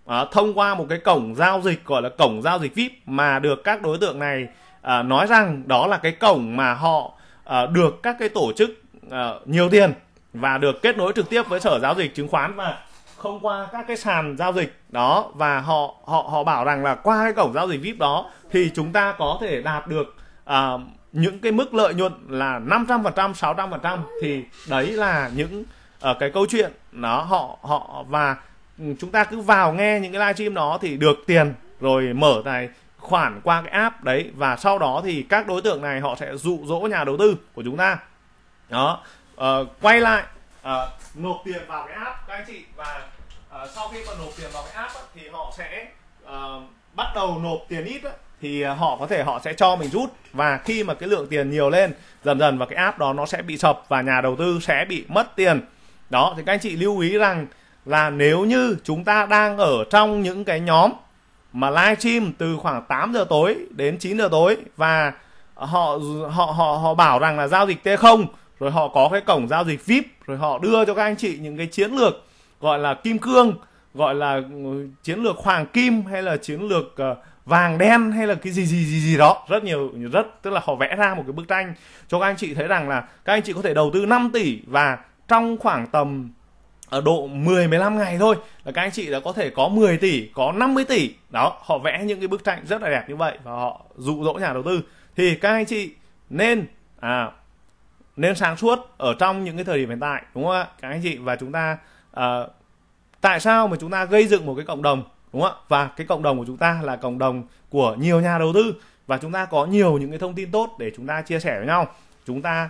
à, thông qua một cái cổng giao dịch gọi là cổng giao dịch vip mà được các đối tượng này à, nói rằng đó là cái cổng mà họ à, được các cái tổ chức à, nhiều tiền và được kết nối trực tiếp với sở giao dịch chứng khoán và không qua các cái sàn giao dịch đó và họ họ họ bảo rằng là qua cái cổng giao dịch vip đó thì chúng ta có thể đạt được à, những cái mức lợi nhuận là 500%, 600% thì đấy là những ở à, cái câu chuyện nó họ họ và ừ, chúng ta cứ vào nghe những cái livestream đó thì được tiền rồi mở tài khoản qua cái app đấy và sau đó thì các đối tượng này họ sẽ dụ dỗ nhà đầu tư của chúng ta đó uh, quay lại uh, nộp tiền vào cái app các anh chị và uh, sau khi mà nộp tiền vào cái app á, thì họ sẽ uh, bắt đầu nộp tiền ít á, thì họ có thể họ sẽ cho mình rút và khi mà cái lượng tiền nhiều lên dần dần và cái app đó nó sẽ bị sập và nhà đầu tư sẽ bị mất tiền đó thì các anh chị lưu ý rằng là nếu như chúng ta đang ở trong những cái nhóm mà live stream từ khoảng 8 giờ tối đến 9 giờ tối và họ họ họ họ bảo rằng là giao dịch T0 rồi họ có cái cổng giao dịch VIP rồi họ đưa cho các anh chị những cái chiến lược gọi là kim cương gọi là ừ, chiến lược hoàng kim hay là chiến lược ờ, vàng đen hay là cái gì gì gì gì đó rất nhiều rất tức là họ vẽ ra một cái bức tranh cho các anh chị thấy rằng là các anh chị có thể đầu tư 5 tỷ và trong khoảng tầm ở ờ, độ 10 15 ngày thôi là các anh chị đã có thể có 10 tỷ, có 50 tỷ. Đó, họ vẽ những cái bức tranh rất là đẹp như vậy và họ dụ dỗ nhà đầu tư. Thì các anh chị nên à nên sáng suốt ở trong những cái thời điểm hiện tại đúng không ạ? Các anh chị và chúng ta à, tại sao mà chúng ta gây dựng một cái cộng đồng đúng không ạ? Và cái cộng đồng của chúng ta là cộng đồng của nhiều nhà đầu tư và chúng ta có nhiều những cái thông tin tốt để chúng ta chia sẻ với nhau. Chúng ta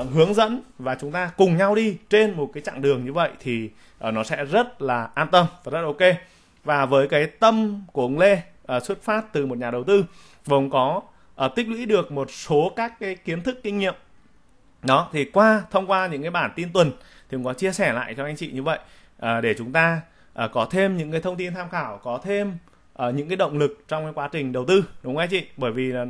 uh, hướng dẫn và chúng ta cùng nhau đi trên một cái chặng đường như vậy thì uh, nó sẽ rất là an tâm và rất ok và với cái tâm của ông Lê uh, xuất phát từ một nhà đầu tư vốn có uh, tích lũy được một số các cái kiến thức kinh nghiệm đó thì qua thông qua những cái bản tin tuần thì ông có chia sẻ lại cho anh chị như vậy uh, để chúng ta uh, có thêm những cái thông tin tham khảo có thêm uh, những cái động lực trong cái quá trình đầu tư đúng không anh chị bởi vì là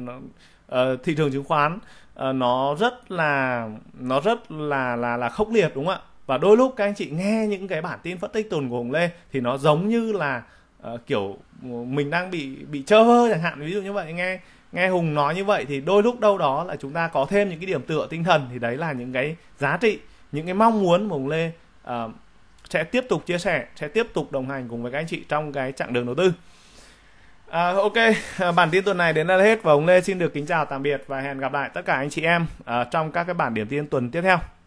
uh, thị trường chứng khoán Ờ, nó rất là nó rất là là là khốc liệt đúng không ạ và đôi lúc các anh chị nghe những cái bản tin phân tích tuần của Hùng Lê thì nó giống như là uh, kiểu ờ, mình đang bị bị chơ vơ chẳng hạn ví dụ như vậy nghe nghe Hùng nói như vậy thì đôi lúc đâu đó là chúng ta có thêm những cái điểm tựa tinh thần thì đấy là những cái giá trị những cái mong muốn của Hùng Lê uh, sẽ tiếp tục chia sẻ sẽ tiếp tục đồng hành cùng với các anh chị trong cái chặng đường đầu tư À, ok, à, bản tin tuần này đến đây là hết và ông Lê xin được kính chào tạm biệt và hẹn gặp lại tất cả anh chị em uh, trong các cái bản điểm tin tuần tiếp theo.